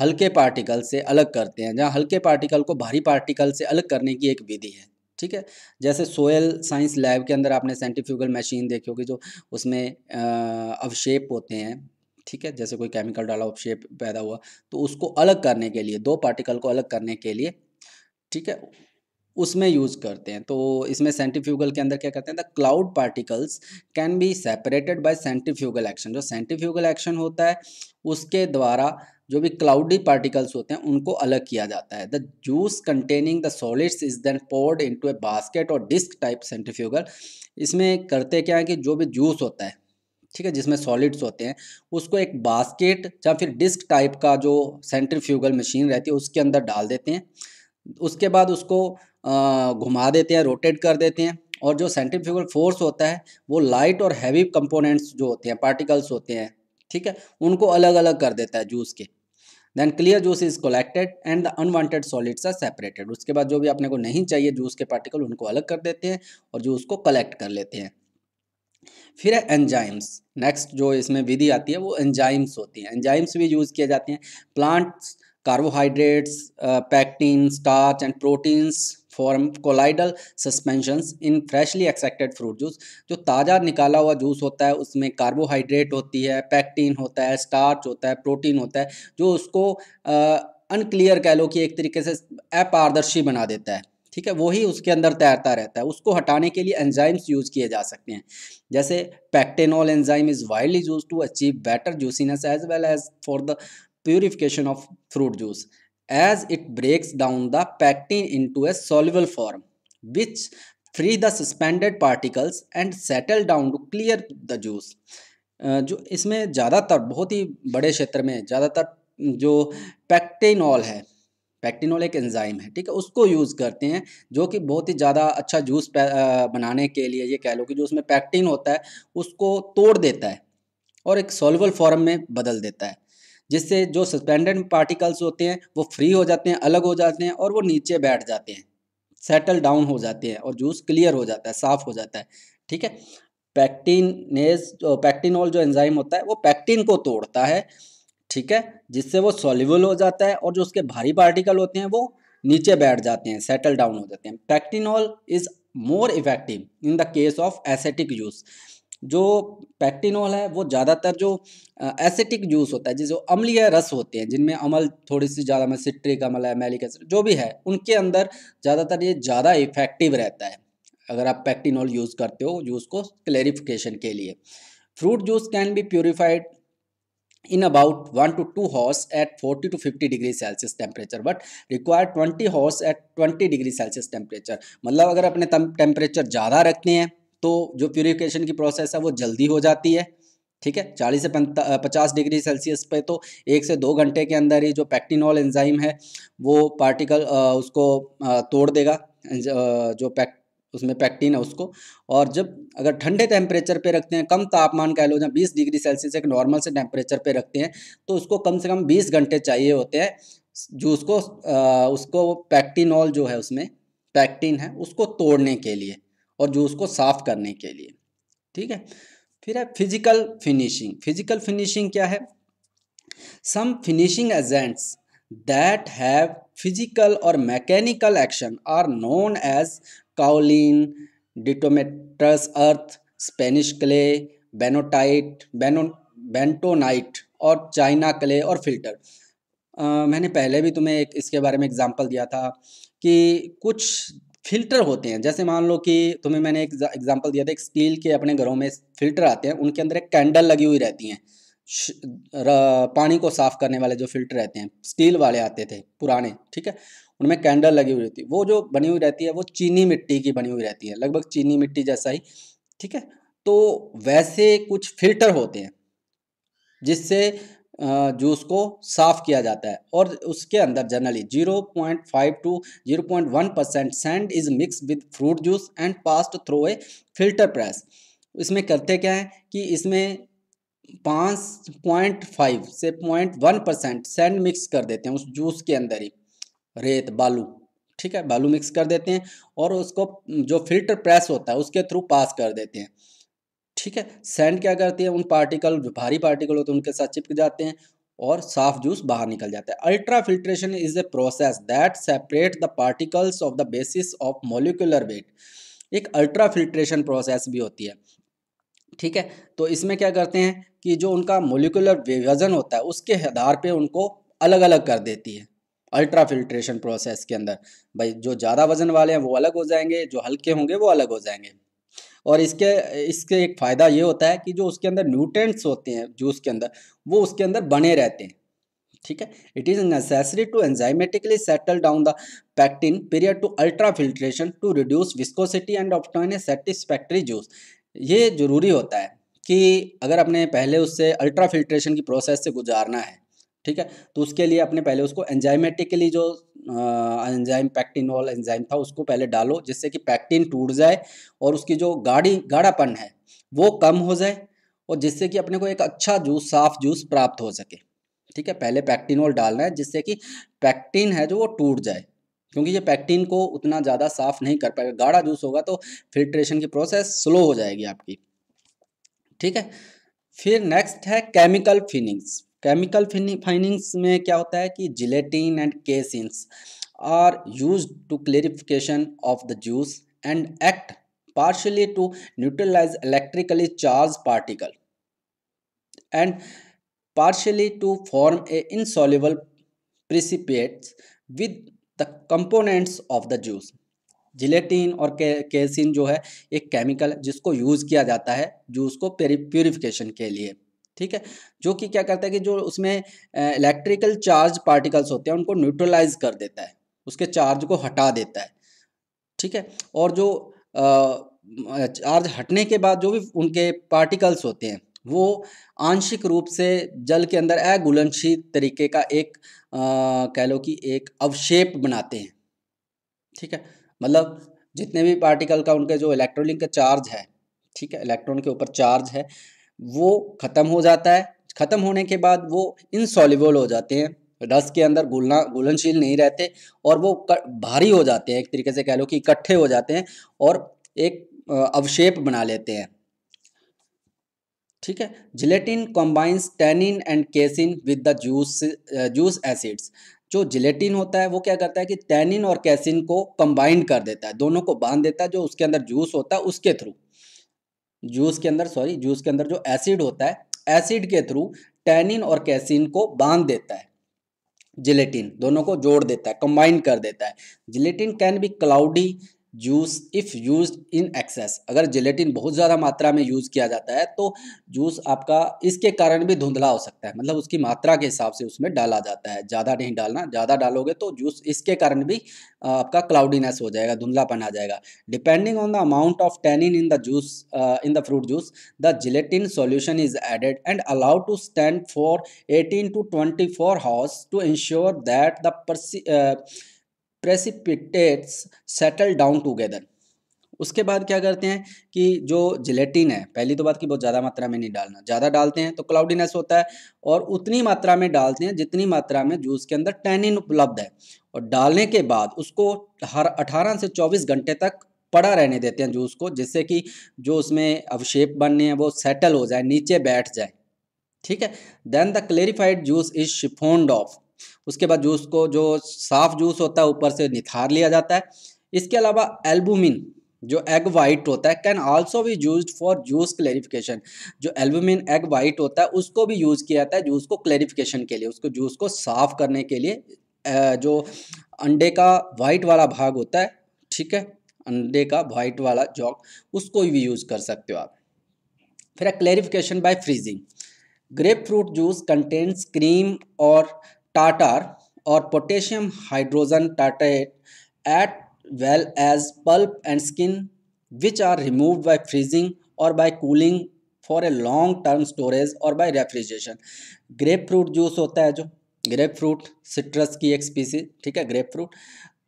हल्के पार्टिकल से अलग करते हैं जहाँ हल्के पार्टिकल को भारी पार्टिकल से अलग करने की एक विधि है ठीक है जैसे सोयल साइंस लैब के अंदर आपने सेंटिफ्यूगल मशीन देखी होगी जो उसमें अवशेप होते हैं ठीक है जैसे कोई केमिकल डाला अवशेप पैदा हुआ तो उसको अलग करने के लिए दो पार्टिकल को अलग करने के लिए ठीक है उसमें यूज़ करते हैं तो इसमें सेंटिफ्यूगल के अंदर क्या करते हैं the cloud particles can be separated by centrifugal action जो सेंटिफ्यूगल एक्शन होता है उसके द्वारा जो भी क्लाउडी पार्टिकल्स होते हैं उनको अलग किया जाता है the juice containing the solids is then poured into a basket और डिस्क टाइप सेंट्रीफ्यूगल इसमें करते क्या है कि जो भी जूस होता है ठीक है जिसमें सॉलिड्स होते हैं उसको एक बास्केट या फिर डिस्क टाइप का जो सेंट्रीफ्यूगल मशीन रहती है उसके अंदर डाल देते हैं उसके बाद उसको घुमा देते हैं रोटेट कर देते हैं और जो सेंट्रीफ्यूगल फोर्स होता है वो लाइट और हैवी कंपोनेंट्स जो होते हैं पार्टिकल्स होते हैं ठीक है उनको अलग अलग कर देता है जूस के then clear juice is collected and the unwanted solids are separated उसके बाद जो भी अपने को नहीं चाहिए जूस के पार्टिकल उनको अलग कर देते हैं और जूस को कलेक्ट कर लेते हैं फिर है एंजाइम्स नेक्स्ट जो इसमें विधि आती है वो एंजाइम्स होती हैं एंजाइम्स भी यूज़ किए जाते हैं plants carbohydrates pectin starch and proteins form colloidal suspension in freshly extracted fruit juice जो ताज़ा निकाला हुआ जूस होता है उसमें कार्बोहाइड्रेट होती है पैक्टीन होता है स्टार्च होता है प्रोटीन होता है जो उसको अनक्लियर कह लो कि एक तरीके से अपारदर्शी बना देता है ठीक है वही उसके अंदर तैरता रहता है उसको हटाने के लिए एंजाइम्स यूज़ किए जा सकते हैं जैसे pectinol enzyme is widely use to achieve better juiciness as well as for the purification of fruit juice as it breaks down the pectin into a soluble form which free the suspended particles and settle down to clear the juice juice uh, जो इसमें ज़्यादातर बहुत ही बड़े क्षेत्र में ज़्यादातर जो पैक्टिनॉल है पैक्टिनॉल एक एंजाइम है ठीक है उसको यूज़ करते हैं जो कि बहुत ही ज़्यादा अच्छा जूस uh, बनाने के लिए ये कह लो कि जो उसमें पैक्टिन होता है उसको तोड़ देता है और एक सॉल्वल फॉर्म में बदल देता है जिससे जो सस्पेंडेड पार्टिकल्स होते हैं वो फ्री हो जाते हैं अलग हो जाते हैं और वो नीचे बैठ जाते हैं सेटल डाउन हो जाते हैं और जूस क्लियर हो जाता है साफ़ हो जाता है ठीक है पैक्टिनेज पैक्टिनॉल जो एंजाइम होता है वो पैक्टिन को तोड़ता है ठीक है जिससे वो सॉल्यूबल हो जाता है और जो उसके भारी पार्टिकल होते हैं वो नीचे बैठ जाते हैं सेटल डाउन हो जाते हैं pectinol is more effective in the case of acetic use जो पैक्टिनोल है वो ज़्यादातर जो एसिटिक जूस होता है जिसे अम्लीय रस होते हैं जिनमें अमल थोड़ी सी ज़्यादा में सिट्रिक अमल है मैलिक एसिड जो भी है उनके अंदर ज़्यादातर ये ज़्यादा इफेक्टिव रहता है अगर आप पैक्टिनोल यूज़ करते हो जूस को क्लेरिफिकेशन के लिए fruit juice can be purified in about one to two hours at forty to fifty degree Celsius temperature but require twenty hours at twenty degree Celsius temperature मतलब अगर अपने टेम्परेचर ज़्यादा रखते हैं तो जो प्योरिफिकेशन की प्रोसेस है वो जल्दी हो जाती है ठीक है 40 से पचास डिग्री सेल्सियस पे तो एक से दो घंटे के अंदर ही जो पैक्टिनॉल एंजाइम है वो पार्टिकल उसको तोड़ देगा जो पैक उसमें पैक्टिन है उसको और जब अगर ठंडे टेम्परेचर पे रखते हैं कम तापमान कह लो जहाँ बीस डिग्री सेल्सियस एक नॉर्मल से टेम्परेचर पे रखते हैं तो उसको कम से कम बीस घंटे चाहिए होते हैं जो उसको आ, उसको पैक्टिनॉल जो है उसमें पैक्टिन है उसको तोड़ने के लिए और जूस को साफ करने के लिए ठीक है फिर है फिजिकल फिनिशिंग फिजिकल फिनिशिंग क्या है some finishing agents that have physical और mechanical action are known as kaolin diatomaceous earth Spanish clay bentonite ben bentonite और चाइना क्ले और फिल्टर आ, मैंने पहले भी तुम्हें एक इसके बारे में एग्जांपल दिया था कि कुछ फिल्टर होते हैं जैसे मान लो कि तुम्हें मैंने एक एग्जांपल दिया था एक स्टील के अपने घरों में फिल्टर आते हैं उनके अंदर एक कैंडल लगी हुई रहती हैं पानी को साफ़ करने वाले जो फिल्टर रहते हैं स्टील वाले आते थे पुराने ठीक है उनमें कैंडल लगी हुई रहती है वो जो बनी हुई रहती है वो चीनी मिट्टी की बनी हुई रहती है लगभग चीनी मिट्टी जैसा ही ठीक है तो वैसे कुछ फिल्टर होते हैं जिससे जूस को साफ किया जाता है और उसके अंदर generally 0.5 two zero point one percent sand is mix with fruit juice and passed through a filter press इसमें करते क्या है कि इसमें पाँच पॉइंट फाइव से point one percent sand mix कर देते हैं उस जूस के अंदर ही रेत बालू ठीक है बालू मिक्स कर देते हैं और उसको जो फिल्टर प्रेस होता है उसके थ्रू पास कर देते हैं ठीक है सैंड क्या करती है उन पार्टिकल जो भारी पार्टिकल होते हैं उनके साथ चिपक जाते हैं और साफ जूस बाहर निकल जाता है ultra filtration is a process that separate the particles of the basis of molecular weight एक अल्ट्रा फिल्ट्रेशन प्रोसेस भी होती है ठीक है तो इसमें क्या करते हैं कि जो उनका मोलिकुलर वजन होता है उसके आधार पे उनको अलग अलग कर देती है अल्ट्रा फिल्ट्रेशन प्रोसेस के अंदर भाई जो ज़्यादा वजन वाले हैं वो अलग हो जाएंगे जो हल्के होंगे वो अलग हो जाएंगे और इसके इसके एक फ़ायदा ये होता है कि जो उसके अंदर न्यूट्रेंट्स होते हैं जूस के अंदर वो उसके अंदर बने रहते हैं ठीक है it is necessary to enzymatically settle down the pectin period to ultra filtration to reduce viscosity and of a satisfactory juice ये ज़रूरी होता है कि अगर अपने पहले उससे अल्ट्रा फिल्ट्रेशन की प्रोसेस से गुजारना है ठीक है तो उसके लिए अपने पहले उसको एंजाइमेटिकली जो एंजाइम पैक्टिनॉल एंजाइम था उसको पहले डालो जिससे कि पैक्टिन टूट जाए और उसकी जो गाढ़ी गाढ़ापन है वो कम हो जाए और जिससे कि अपने को एक अच्छा जूस साफ जूस प्राप्त हो सके ठीक है पहले पैक्टिनॉल डालना है जिससे कि पैक्टिन है जो वो टूट जाए क्योंकि ये पैक्टिन को उतना ज़्यादा साफ नहीं कर पाएगा गाढ़ा जूस होगा तो फिल्ट्रेशन की प्रोसेस स्लो हो जाएगी आपकी ठीक है फिर नेक्स्ट है केमिकल फिनिंग्स केमिकल फाइनिंग्स में क्या होता है कि gelatin and caseins are use to clarification of the juice and act partially to neutralize electrically charge particle and partially to form a insoluble precipitate with the components of the juice gelatin और casein जो है एक chemical जिसको use किया जाता है juice को purification के लिए ठीक है जो कि क्या करता है कि जो उसमें इलेक्ट्रिकल चार्ज पार्टिकल्स होते हैं उनको न्यूट्रलाइज कर देता है उसके चार्ज को हटा देता है ठीक है और जो चार्ज हटने के बाद जो भी उनके पार्टिकल्स होते हैं वो आंशिक रूप से जल के अंदर अघुलनशील तरीके का एक कह लो कि एक अवशेप बनाते हैं ठीक है मतलब जितने भी पार्टिकल का उनके जो इलेक्ट्रोलिंग का चार्ज है ठीक है इलेक्ट्रॉन के ऊपर चार्ज है वो ख़त्म हो जाता है ख़त्म होने के बाद वो इनसॉल्यूबल हो जाते हैं रस के अंदर घुलना घुलनशील नहीं रहते और वो भारी हो जाते हैं एक तरीके से कह लो कि इकट्ठे हो जाते हैं और एक अवशेप बना लेते हैं ठीक है gelatin combines tannin and casein with the juice juice acids जो जिलेटिन होता है वो क्या करता है कि टेनिन और कैसिन को कंबाइंड कर देता है दोनों को बांध देता है जो उसके अंदर जूस होता है उसके थ्रू जूस के अंदर सॉरी जूस के अंदर जो एसिड होता है एसिड के थ्रू टैनिन और कैसिन को बांध देता है जिलेटिन दोनों को जोड़ देता है कंबाइन कर देता है gelatin can be cloudy juice if use in excess अगर जिलेटिन बहुत ज़्यादा मात्रा में यूज़ किया जाता है तो जूस आपका इसके कारण भी धुंधला हो सकता है मतलब उसकी मात्रा के हिसाब से उसमें डाला जाता है ज़्यादा नहीं डालना ज़्यादा डालोगे तो जूस इसके कारण भी आपका क्लाउडीनेस हो जाएगा धुंधलापन आ जाएगा depending on the amount of tannin in the juice in the fruit juice the gelatin solution is added and allowed to stand for eighteen to twenty four hours to ensure that the precipitates settle down together उसके बाद क्या करते हैं कि जो gelatin है पहली तो बात की बहुत ज़्यादा मात्रा में नहीं डालना ज़्यादा डालते हैं तो क्लाउडीनेस होता है और उतनी मात्रा में डालते हैं जितनी मात्रा में जूस के अंदर टैनिन उपलब्ध है और डालने के बाद उसको हर अठारह से चौबीस घंटे तक पड़ा रहने देते हैं जूस को जिससे कि जो उसमें अवशेप बनने हैं वो सेटल हो जाए नीचे बैठ जाए ठीक है then the clarified juice is siphoned off उसके बाद जूस को जो साफ़ जूस होता है ऊपर से निथार लिया जाता है इसके अलावा एल्बुमिन जो एग वाइट होता है कैन ऑल्सो भी यूज फॉर जूस क्लेरिफिकेशन जो एल्बुमिन एग वाइट होता है उसको भी यूज़ किया जाता है जूस को क्लेरिफिकेशन के लिए उसको जूस को साफ़ करने के लिए जो अंडे का वाइट वाला भाग होता है ठीक है अंडे का वाइट वाला जॉक उसको भी यूज़ कर सकते हो आप फिर clarification by freezing grape fruit juice contents cream और टाटार और potassium hydrogen tartrate as well as pulp and skin which are remove by freezing और by cooling for a long term storage और by refrigeration grape fruit juice होता है जो grep fruit citrus की एक स्पीसी ठीक है ग्रेप फ्रूट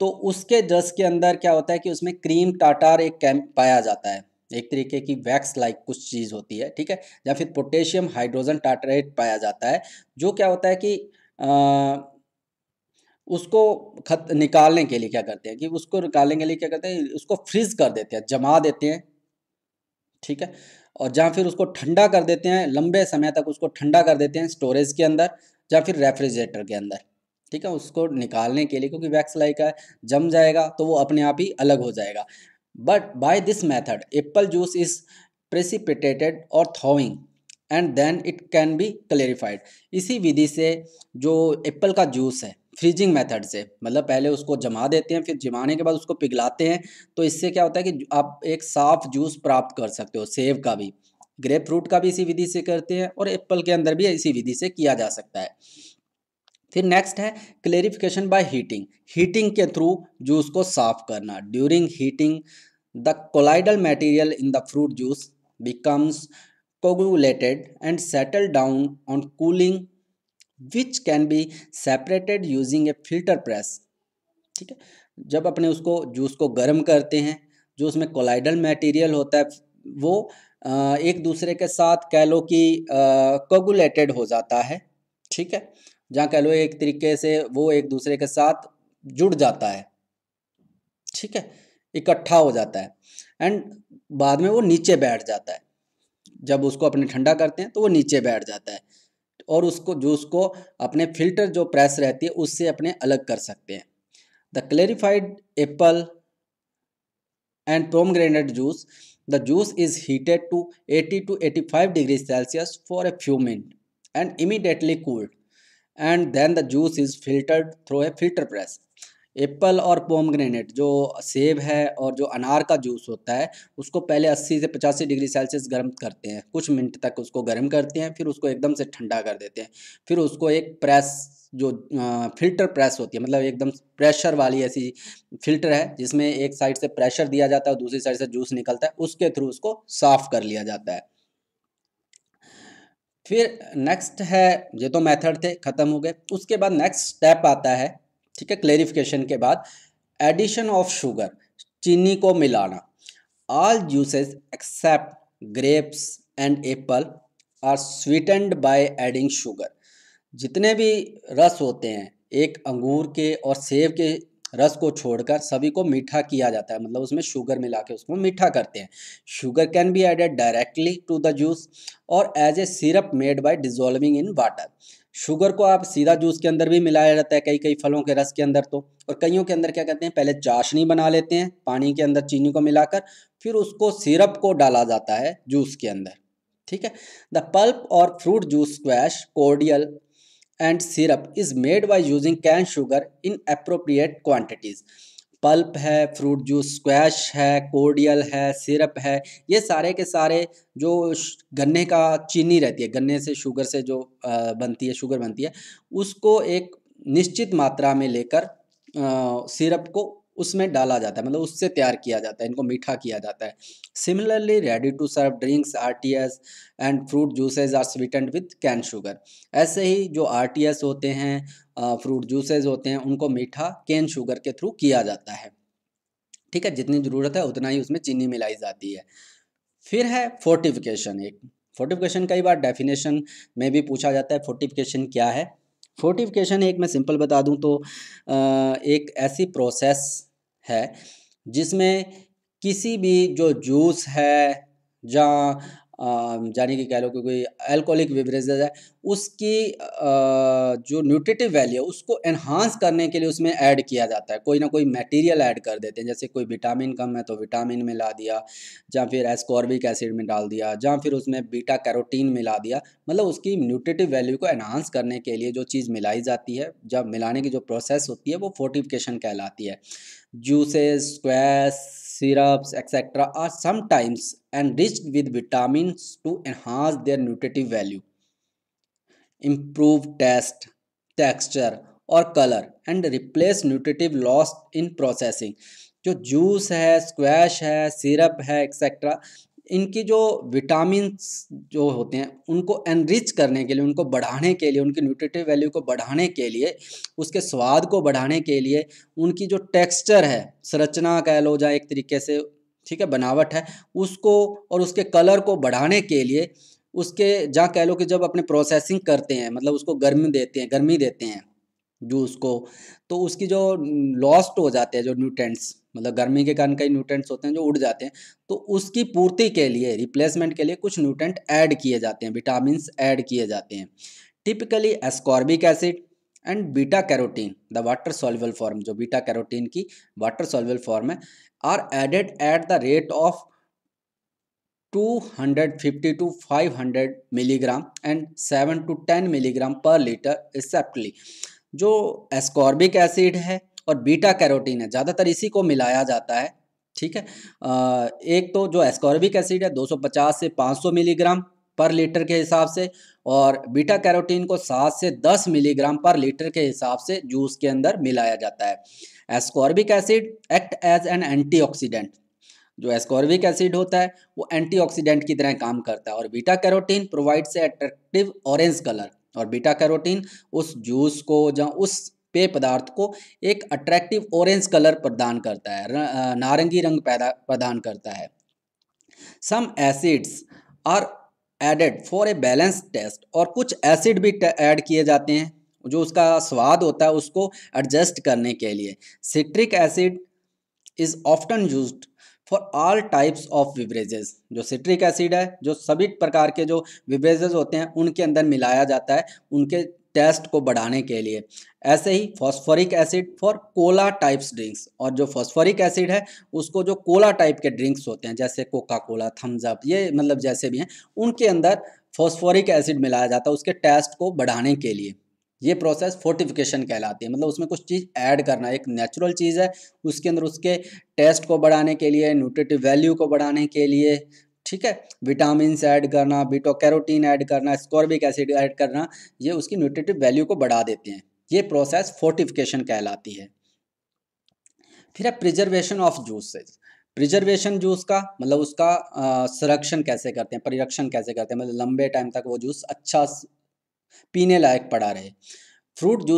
तो उसके जस के अंदर क्या होता है कि उसमें क्रीम टाटार एक कैम पाया जाता है एक तरीके की वैक्स लाइक कुछ चीज़ होती है ठीक है या फिर पोटेशियम हाइड्रोजन टाटरेट पाया जाता है जो क्या होता है कि उसको खत निकालने के लिए क्या करते हैं कि उसको निकालने के लिए क्या करते हैं उसको फ्रीज कर देते हैं जमा देते हैं ठीक है और जहाँ फिर उसको ठंडा कर देते हैं लंबे समय तक उसको ठंडा कर देते हैं स्टोरेज के अंदर या फिर रेफ्रिजरेटर के अंदर ठीक है उसको निकालने के लिए क्योंकि वैक्स लाइक है जम जाएगा तो वो अपने आप ही अलग हो जाएगा but by this method apple juice is precipitated और thawing and then it can be clarified इसी विधि से जो एप्पल का जूस है फ्रीजिंग मेथड से मतलब पहले उसको जमा देते हैं फिर जमाने के बाद उसको पिघलाते हैं तो इससे क्या होता है कि आप एक साफ जूस प्राप्त कर सकते हो सेब का भी ग्रेप फ्रूट का भी इसी विधि से करते हैं और एप्पल के अंदर भी इसी विधि से किया जा सकता है फिर नेक्स्ट है क्लेरिफिकेशन बाय हीटिंग हीटिंग के थ्रू जूस को साफ करना during heating the colloidal material in the fruit juice becomes coagulated and settle down on cooling which can be separated using a filter press ठीक है जब अपने उसको जूस को गर्म करते हैं जो उसमें कोलाइडल मटेरियल होता है वो एक दूसरे के साथ कह लो कि कोगुलेटेड हो जाता है ठीक है जहाँ कह लो एक तरीके से वो एक दूसरे के साथ जुड़ जाता है ठीक है इकट्ठा हो जाता है एंड बाद में वो नीचे बैठ जाता है जब उसको अपने ठंडा करते हैं तो वो नीचे बैठ जाता है और उसको जूस को अपने फिल्टर जो प्रेस रहती है उससे अपने अलग कर सकते हैं the clarified apple and grenade juice the juice is heated to 80 to 85 degree Celsius for a few minute and immediately cooled and then the juice is filtered through a filter press apple और pomegranate जो सेब है और जो अनार का juice होता है उसको पहले 80 से 85 डिग्री सेल्सियस गर्म करते हैं कुछ मिनट तक उसको गर्म करते हैं फिर उसको एकदम से ठंडा कर देते हैं फिर उसको एक प्रेस जो फिल्टर प्रेस होती है मतलब एकदम प्रेशर वाली ऐसी फिल्टर है जिसमें एक साइड से प्रेशर दिया जाता है और दूसरी साइड से जूस निकलता है उसके थ्रू उसको साफ़ कर लिया जाता है फिर नेक्स्ट है ये तो मेथड थे ख़त्म हो गए उसके बाद नेक्स्ट स्टेप आता है ठीक है क्लेरिफिकेशन के बाद एडिशन ऑफ शुगर चीनी को मिलाना all juices except grapes and apple are sweetened by adding sugar जितने भी रस होते हैं एक अंगूर के और सेब के रस को छोड़कर सभी को मीठा किया जाता है मतलब उसमें शुगर मिला के उसको मीठा करते हैं sugar can be added directly to the juice और as a syrup made by dissolving in water sugar को आप सीधा जूस के अंदर भी मिलाया जाता है कई कई फलों के रस के अंदर तो और कईयों के अंदर क्या करते हैं पहले चाशनी बना लेते हैं पानी के अंदर चीनी को मिलाकर फिर उसको सिरप को डाला जाता है जूस के अंदर ठीक है द पल्प और fruit juice squash cordial and syrup is made by using cane sugar in appropriate quantities pulp है फ्रूट जूस स्क्वैश है कोडियल है सिरप है ये सारे के सारे जो गन्ने का चीनी रहती है गन्ने से शुगर से जो बनती है शुगर बनती है उसको एक निश्चित मात्रा में लेकर सिरप को उसमें डाला जाता है मतलब उससे तैयार किया जाता है इनको मीठा किया जाता है similarly ready to serve drinks R T S and fruit juices are sweetened with cane sugar ऐसे ही जो आर टी एस होते हैं फ्रूट जूसेज होते हैं उनको मीठा कैन शुगर के थ्रू किया जाता है ठीक है जितनी ज़रूरत है उतना ही उसमें चीनी मिलाई जाती है फिर है फोर्टिफिकेशन एक फोर्टिफिकेशन कई बार डेफिनेशन में भी पूछा जाता है फोर्टिफिकेशन क्या है फोर्टिफिकेशन एक मैं सिंपल बता दूं तो एक ऐसी प्रोसेस है जिसमें किसी भी जो जूस है या जाने कि कह लो कि कोई अल्कोहलिक बेवरेजेज है उसकी जो न्यूट्रिटिव वैल्यू है उसको एनहांस करने के लिए उसमें ऐड किया जाता है कोई ना कोई मटेरियल ऐड कर देते हैं जैसे कोई विटामिन कम है तो विटामिन मिला दिया या फिर एस्कॉर्बिक एसिड में डाल दिया या फिर उसमें बीटा कैरोटीन मिला दिया मतलब उसकी न्यूट्रिटिव वैल्यू को एनहांस करने के लिए जो चीज़ मिलाई जाती है जब मिलाने की जो प्रोसेस होती है वो फोर्टिफिकेशन कहलाती है juices squash syrups, etc. are sometimes enriched with vitamins to enhance their nutritive value, improve taste, texture or color, and replace nutritive loss in processing. जो जूस है स्क्वैश है सिरप है एक्सेट्रा इनकी जो विटामिन जो होते हैं उनको एनरिच करने के लिए उनको बढ़ाने के लिए उनकी न्यूट्रिटिव वैल्यू को बढ़ाने के लिए उसके स्वाद को बढ़ाने के लिए उनकी जो टेक्सचर है संरचना कह लो जाए एक तरीके से ठीक है बनावट है उसको और उसके कलर को बढ़ाने के लिए उसके जहाँ कह लो कि जब अपने प्रोसेसिंग करते हैं मतलब उसको गर्म देते हैं गर्मी देते हैं जूस को तो उसकी जो लॉस्ट हो जाते हैं जो न्यूट्रेंट्स मतलब गर्मी के कारण कई न्यूट्रेंट्स होते हैं जो उड़ जाते हैं तो उसकी पूर्ति के लिए रिप्लेसमेंट के लिए कुछ न्यूट्रेंट ऐड किए जाते हैं विटामिन ऐड किए जाते हैं typically ascorbic acid and beta carotene the water soluble form जो बीटा कैरोटीन की वाटर सॉल्युबल फॉर्म है are added at the rate of 250 to 500 milligram and 7 to 10 milligram per litre acceptably जो ascorbic acid है और beta carotene है ज़्यादातर इसी को मिलाया जाता है ठीक है एक तो जो एस्कॉर्बिक एसिड है 250 से 500 मिलीग्राम पर लीटर के हिसाब से और बीटा कैरोटीन को सात से दस मिलीग्राम पर लीटर के हिसाब से जूस के अंदर मिलाया जाता है ascorbic acid act as an antioxidant जो एस्कॉर्बिक एसिड होता है वो एंटीऑक्सीडेंट की तरह काम करता है और beta carotene provides attractive attractive orange colour और बीटा कैरोटीन उस जूस को जहाँ उस पेय पदार्थ को एक अट्रैक्टिव ऑरेंज कलर प्रदान करता है नारंगी रंग पैदा प्रदान करता है some acids are added for a balance taste और कुछ एसिड भी ऐड किए जाते हैं जो उसका स्वाद होता है उसको एडजस्ट करने के लिए citric acid is often use for all types of beverages जो सिट्रिक एसिड है जो सभी प्रकार के जो विवरेजेस होते हैं उनके अंदर मिलाया जाता है उनके टेस्ट को बढ़ाने के लिए ऐसे ही phosphoric acid for cola types drinks और जो फॉस्फोरिक एसिड है उसको जो कोला टाइप के ड्रिंक्स होते हैं जैसे कोका कोला थम्सअप ये मतलब जैसे भी हैं उनके अंदर फॉस्फोरिक एसिड मिलाया जाता है उसके टेस्ट को बढ़ाने के लिए ये प्रोसेस फोर्टिफिकेशन कहलाती है मतलब उसमें कुछ चीज़ ऐड करना एक नेचुरल चीज़ है उसके अंदर उसके टेस्ट को बढ़ाने के लिए न्यूट्रिटिव वैल्यू को बढ़ाने के लिए ठीक है विटामिन ऐड करना बीटो कैरोटीन ऐड करना स्कॉर्बिक एसिड ऐड करना ये उसकी न्यूट्रिटिव वैल्यू को बढ़ा देते हैं ये प्रोसेस फोर्टिफिकेशन कहलाती है फिर है preservation of juices preservation juice का मतलब उसका संरक्षण कैसे करते हैं परिरक्षण कैसे करते हैं मतलब लंबे टाइम तक वो जूस अच्छा पीने लायक पड़ा रहे fruit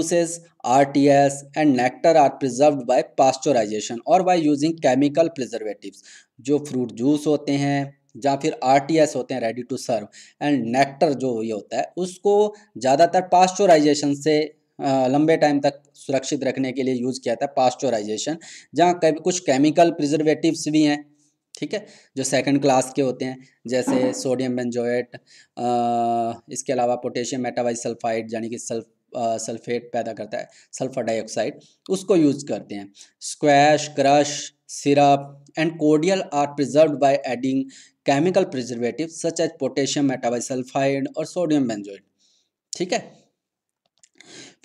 R T S and nectar are preserve by pasteurization और बाई यूजिंग केमिकल प्रिजर्वेटिव जो फ्रूट जूस होते हैं या फिर आर होते हैं ready to serve and nectar जो ये होता है उसको ज़्यादातर पास्चराइजेशन से लंबे टाइम तक सुरक्षित रखने के लिए यूज़ किया जाता है पास्चराइजेशन जहाँ कभी कुछ केमिकल प्रिजर्वेटिव्स भी हैं ठीक है जो सेकंड क्लास के होते हैं जैसे सोडियम बेंजोएट इसके अलावा पोटेशियम मेटावाइज सल्फाइड यानी कि सल्फ सल्फेट पैदा करता है सल्फर डाइऑक्साइड उसको यूज करते हैं squash crush syrup and cordial are preserve by adding chemical preservative such as potassium metabisulphite और सोडियम बेंजोइड ठीक है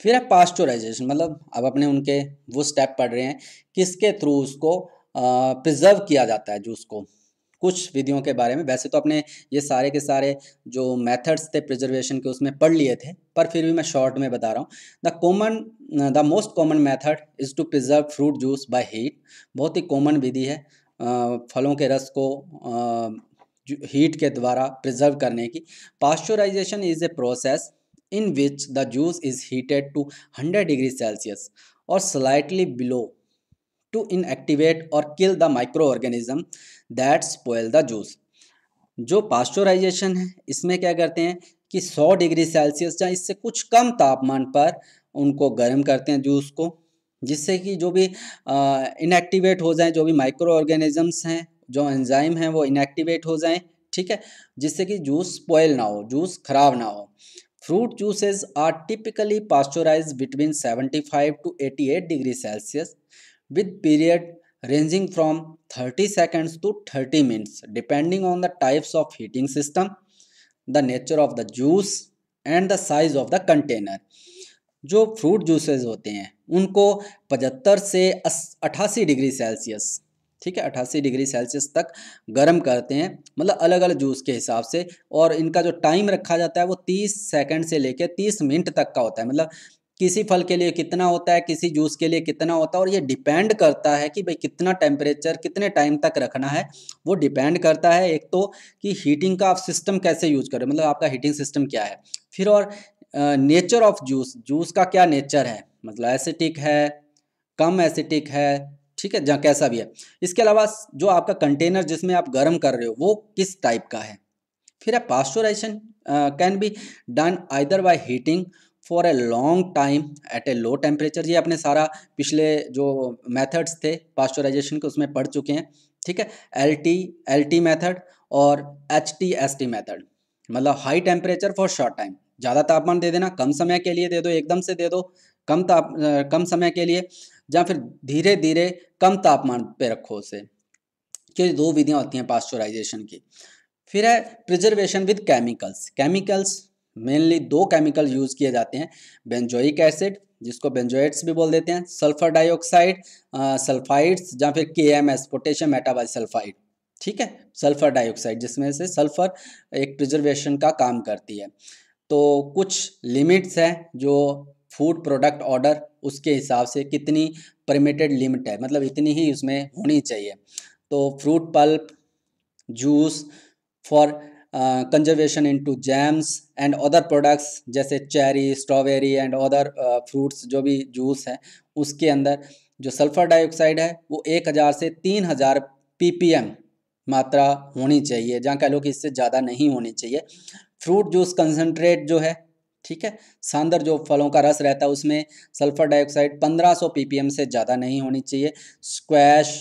फिर है पास्चराइजेशन मतलब अब अपने उनके वो स्टेप पढ़ रहे हैं किसके थ्रू उसको प्रिजर्व किया जाता है जूस को कुछ विधियों के बारे में वैसे तो अपने ये सारे के सारे जो मेथड्स थे प्रिजर्वेशन के उसमें पढ़ लिए थे पर फिर भी मैं शॉर्ट में बता रहा हूँ the common the most common method is to preserve fruit juice by heat बहुत ही कॉमन विधि है फलों के रस को हीट के द्वारा प्रिजर्व करने की pasteurization is a process in which the juice is heated to 100 degree Celsius और स्लाइटली बिलो टू इनएक्टिवेट और kill the micro organism that spoil the juice जो पास्चुराइजेशन है इसमें क्या करते हैं कि 100 डिग्री सेल्सियस या इससे कुछ कम तापमान पर उनको गर्म करते हैं जूस को जिससे कि जो भी इनएक्टिवेट हो जाए जो भी माइक्रो ऑर्गेनिजम्स हैं जो एंजाइम हैं वो इनएक्टिवेट हो जाएं ठीक है जिससे कि जूस स्पॉयल ना हो जूस खराब ना हो fruit juices are typically pasteurize between 75 to 88 degree Celsius with period ranging from 30 seconds to 30 minutes depending on the types of heating system the nature of the juice and the size of the container जो fruit juices होते हैं उनको पचहत्तर से अठासी degree Celsius ठीक है अट्ठासी डिग्री सेल्सियस तक गर्म करते हैं मतलब अलग अलग जूस के हिसाब से और इनका जो टाइम रखा जाता है वो तीस सेकेंड से लेकर तीस मिनट तक का होता है मतलब किसी फल के लिए कितना होता है किसी जूस के लिए कितना होता है और ये डिपेंड करता है कि भाई कितना टेम्परेचर कितने टाइम तक रखना है वो डिपेंड करता है एक तो कि हीटिंग का आप सिस्टम कैसे यूज करें मतलब आपका हीटिंग सिस्टम क्या है फिर और नेचर ऑफ जूस जूस का क्या नेचर है मतलब एसिटिक है कम एसिटिक है ठीक है जहाँ कैसा भी है इसके अलावा जो आपका कंटेनर जिसमें आप गर्म कर रहे हो वो किस टाइप का है फिर है pasteurization can be done either by heating for a long time at a low temperature ये अपने सारा पिछले जो मेथड्स थे पास्चुराइजेशन के उसमें पढ़ चुके हैं ठीक है L T L T method और H T S T method मतलब high temperature for short time ज़्यादा तापमान दे देना कम समय के लिए दे दो एकदम से दे दो कम ताप कम समय के लिए या फिर धीरे धीरे कम तापमान पे रखो उसे क्योंकि दो विधियाँ होती हैं पास्चराइजेशन की फिर है preservation with chemicals chemicals mainly दो केमिकल यूज़ किए जाते हैं बेंजोइक एसिड जिसको बेंजोइट्स भी बोल देते हैं सल्फर डाइऑक्साइड सल्फाइड्स या फिर K M S potassium metabisulphite ठीक है सल्फर डाइऑक्साइड जिसमें से सल्फर एक प्रिजर्वेशन का काम करती है तो कुछ लिमिट्स हैं जो फूड प्रोडक्ट ऑर्डर उसके हिसाब से कितनी परमिटेड लिमिट है मतलब इतनी ही उसमें होनी चाहिए तो fruit pulp juice for conservation into jams and other products जैसे cherry strawberry and other fruits जो भी जूस हैं उसके अंदर जो सल्फ़र डाइऑक्साइड है वो एक हज़ार से तीन हज़ार एम मात्रा होनी चाहिए जहाँ कह लो कि इससे ज़्यादा नहीं होनी चाहिए फ्रूट जूस कंसनट्रेट जो है ठीक है सांदर जो फलों का रस रहता है उसमें सल्फर डाइऑक्साइड 1500 ppm से ज़्यादा नहीं होनी चाहिए squash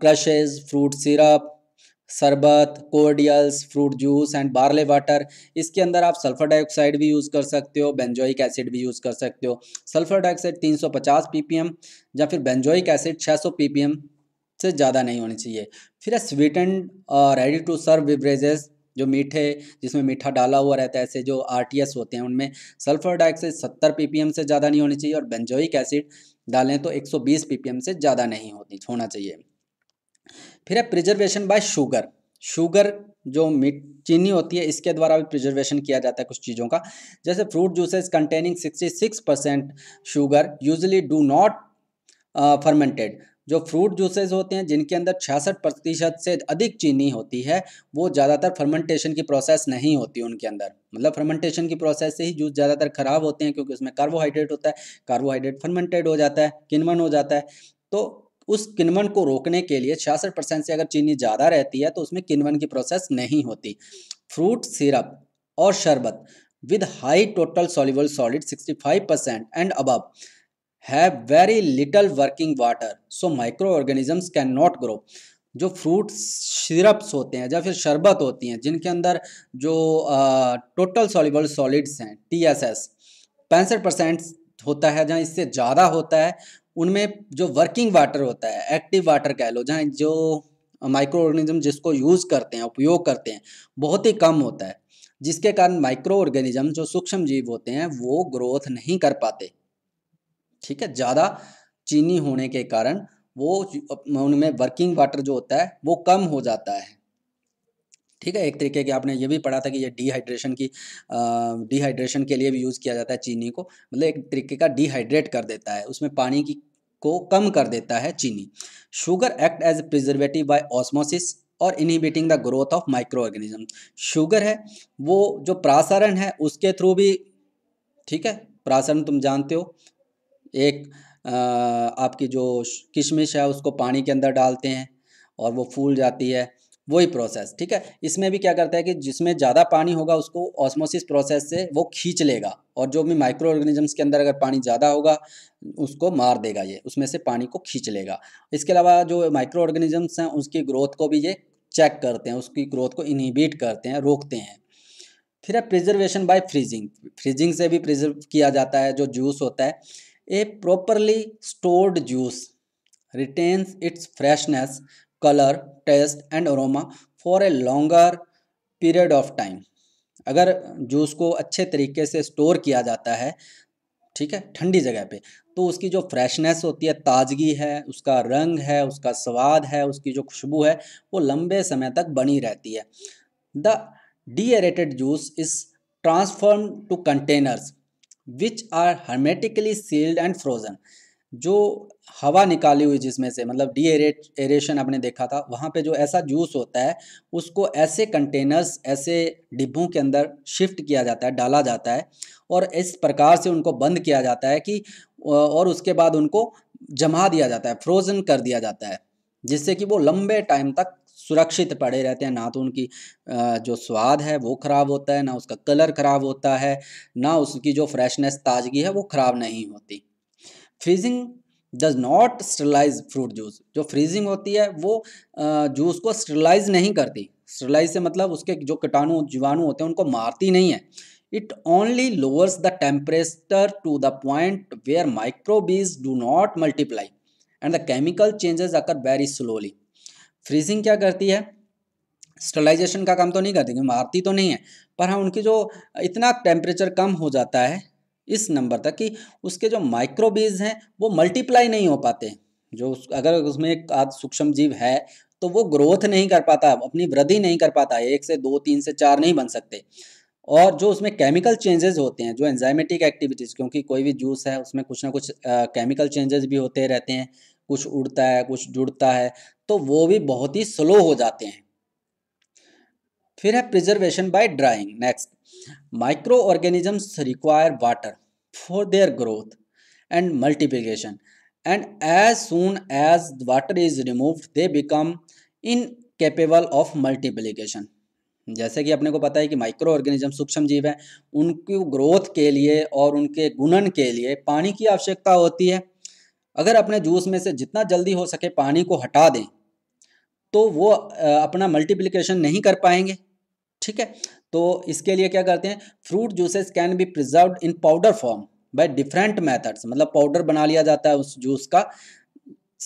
crushes fruit syrup sharbat cordials fruit juice and barley water इसके अंदर आप सल्फर डाइऑक्साइड भी यूज़ कर सकते हो बेंजोइक एसिड भी यूज़ कर सकते हो सल्फर डाइऑक्साइड 350 ppm या फिर बेंजोइक एसिड 600 ppm से ज़्यादा नहीं होनी चाहिए फिर है sweet and ready to serve beverages जो मीठे जिसमें मीठा डाला हुआ रहता है ऐसे जो आर होते हैं उनमें सल्फर डाइऑक्साइड सत्तर पीपीएम से ज़्यादा नहीं होनी चाहिए और बेंजोइक एसिड डालें तो 120 पीपीएम से ज़्यादा नहीं होती होना चाहिए फिर है प्रिजर्वेशन बाय शुगर शुगर जो मीट चीनी होती है इसके द्वारा भी प्रिजर्वेशन किया जाता है कुछ चीज़ों का जैसे fruit juices containing 66 percent sugar usually do not fermented जो फ्रूट जूसेस होते हैं जिनके अंदर छियासठ प्रतिशत से अधिक चीनी होती है वो ज़्यादातर फर्मेंटेशन की प्रोसेस नहीं होती उनके अंदर मतलब फर्मेंटेशन की प्रोसेस से ही जूस ज़्यादातर ख़राब होते हैं क्योंकि उसमें कार्बोहाइड्रेट होता है कार्बोहाइड्रेट फर्मेंटेड हो जाता है किनवन हो जाता है तो उस किनवन को रोकने के लिए छियासठ परसेंट से अगर चीनी ज़्यादा रहती है तो उसमें किनवन की प्रोसेस नहीं होती फ्रूट सिरप और sharbat with high total soluble solid sixty percent and above have very little working water so micro organisms can not grow जो फ्रूट सिरप्स होते हैं या फिर शरबत होती हैं जिनके अंदर जो टोटल सॉलिबल सॉलिड्स हैं टी एस एस पैंसठ परसेंट होता है जहाँ इससे ज़्यादा होता है उनमें जो वर्किंग वाटर होता है एक्टिव वाटर कह लो जहाँ जो माइक्रो ऑर्गेनिज्म जिसको यूज़ करते हैं उपयोग करते हैं बहुत ही कम होता है जिसके कारण माइक्रो ऑर्गेनिज्म जो सूक्ष्म जीव होते हैं वो ग्रोथ नहीं कर पाते ठीक है ज़्यादा चीनी होने के कारण वो उनमें वर्किंग वाटर जो होता है वो कम हो जाता है ठीक है एक तरीके के आपने ये भी पढ़ा था कि ये डिहाइड्रेशन की डिहाइड्रेशन के लिए भी यूज़ किया जाता है चीनी को मतलब एक तरीके का डिहाइड्रेट कर देता है उसमें पानी की को कम कर देता है चीनी sugar act as preservative by osmosis और inhibiting the growth of micro organism sugar है वो जो प्रासरण है उसके थ्रू भी ठीक है प्रासरण तुम जानते हो एक आपकी जो किशमिश है उसको पानी के अंदर डालते हैं और वो फूल जाती है वही प्रोसेस ठीक है इसमें भी क्या करता है कि जिसमें ज़्यादा पानी होगा उसको ऑस्मोसिस प्रोसेस से वो खींच लेगा और जो भी माइक्रो ऑर्गेनिजम्स के अंदर अगर पानी ज़्यादा होगा उसको मार देगा ये उसमें से पानी को खींच लेगा इसके अलावा जो माइक्रो ऑर्गेनिजम्स हैं उसकी ग्रोथ को भी ये चेक करते हैं उसकी ग्रोथ को इनहिबिट करते हैं रोकते हैं फिर है प्रिजर्वेशन बाय फ्रीजिंग फ्रीजिंग से भी प्रिजर्व किया जाता है जो जूस होता है a properly stored juice retains its freshness colour taste and aroma for a longer period of time अगर जूस को अच्छे तरीके से स्टोर किया जाता है ठीक है ठंडी जगह पे तो उसकी जो फ्रेशनेस होती है ताजगी है उसका रंग है उसका स्वाद है उसकी जो खुशबू है वो लंबे समय तक बनी रहती है the deaerated juice is transferred to containers which are hermetically sealed and frozen जो हवा निकाली हुई जिसमें से मतलब डी एरेशन आपने देखा था वहाँ पे जो ऐसा जूस होता है उसको ऐसे कंटेनर्स ऐसे डिब्बों के अंदर शिफ्ट किया जाता है डाला जाता है और इस प्रकार से उनको बंद किया जाता है कि और उसके बाद उनको जमा दिया जाता है फ्रोज़न कर दिया जाता है जिससे कि वो लंबे टाइम तक सुरक्षित पड़े रहते हैं ना तो उनकी जो स्वाद है वो ख़राब होता है ना उसका कलर ख़राब होता है ना उसकी जो फ्रेशनेस ताजगी है वो ख़राब नहीं होती freezing does not sterilize fruit juice जो फ्रीजिंग होती है वो जूस को स्टरलाइज नहीं करती स्टरलाइज से मतलब उसके जो कीटाणु जीवाणु होते हैं उनको मारती नहीं है it only lowers the temperature to the point where microbes do not multiply and the chemical changes occur very slowly freezing क्या करती है स्टलाइजेशन का काम तो नहीं करती क्योंकि मारती तो नहीं है पर हाँ उनकी जो इतना टेम्परेचर कम हो जाता है इस नंबर तक कि उसके जो माइक्रोबीज हैं वो मल्टीप्लाई नहीं हो पाते जो उस, अगर उसमें एक आध सूक्ष्म जीव है तो वो ग्रोथ नहीं कर पाता अपनी वृद्धि नहीं कर पाता एक से दो तीन से चार नहीं बन सकते और जो उसमें केमिकल चेंजेस होते हैं जो एंजाइमेटिक एक्टिविटीज़ क्योंकि कोई भी जूस है उसमें कुछ ना कुछ केमिकल चेंजेस भी होते रहते हैं कुछ उड़ता है कुछ जुड़ता है तो वो भी बहुत ही स्लो हो जाते हैं फिर है preservation by drying next micro organisms require water for their growth and multiplication and as soon as water is removed they become incapable of multiplication जैसे कि अपने को पता है कि माइक्रो ऑर्गेनिज्म सूक्ष्म जीव हैं उनकी ग्रोथ के लिए और उनके गुणन के लिए पानी की आवश्यकता होती है अगर अपने जूस में से जितना जल्दी हो सके पानी को हटा दें तो वो अपना मल्टीप्लिकेशन नहीं कर पाएंगे ठीक है तो इसके लिए क्या करते हैं fruit juices can be preserve in powder form by different methods मतलब पाउडर बना लिया जाता है उस जूस का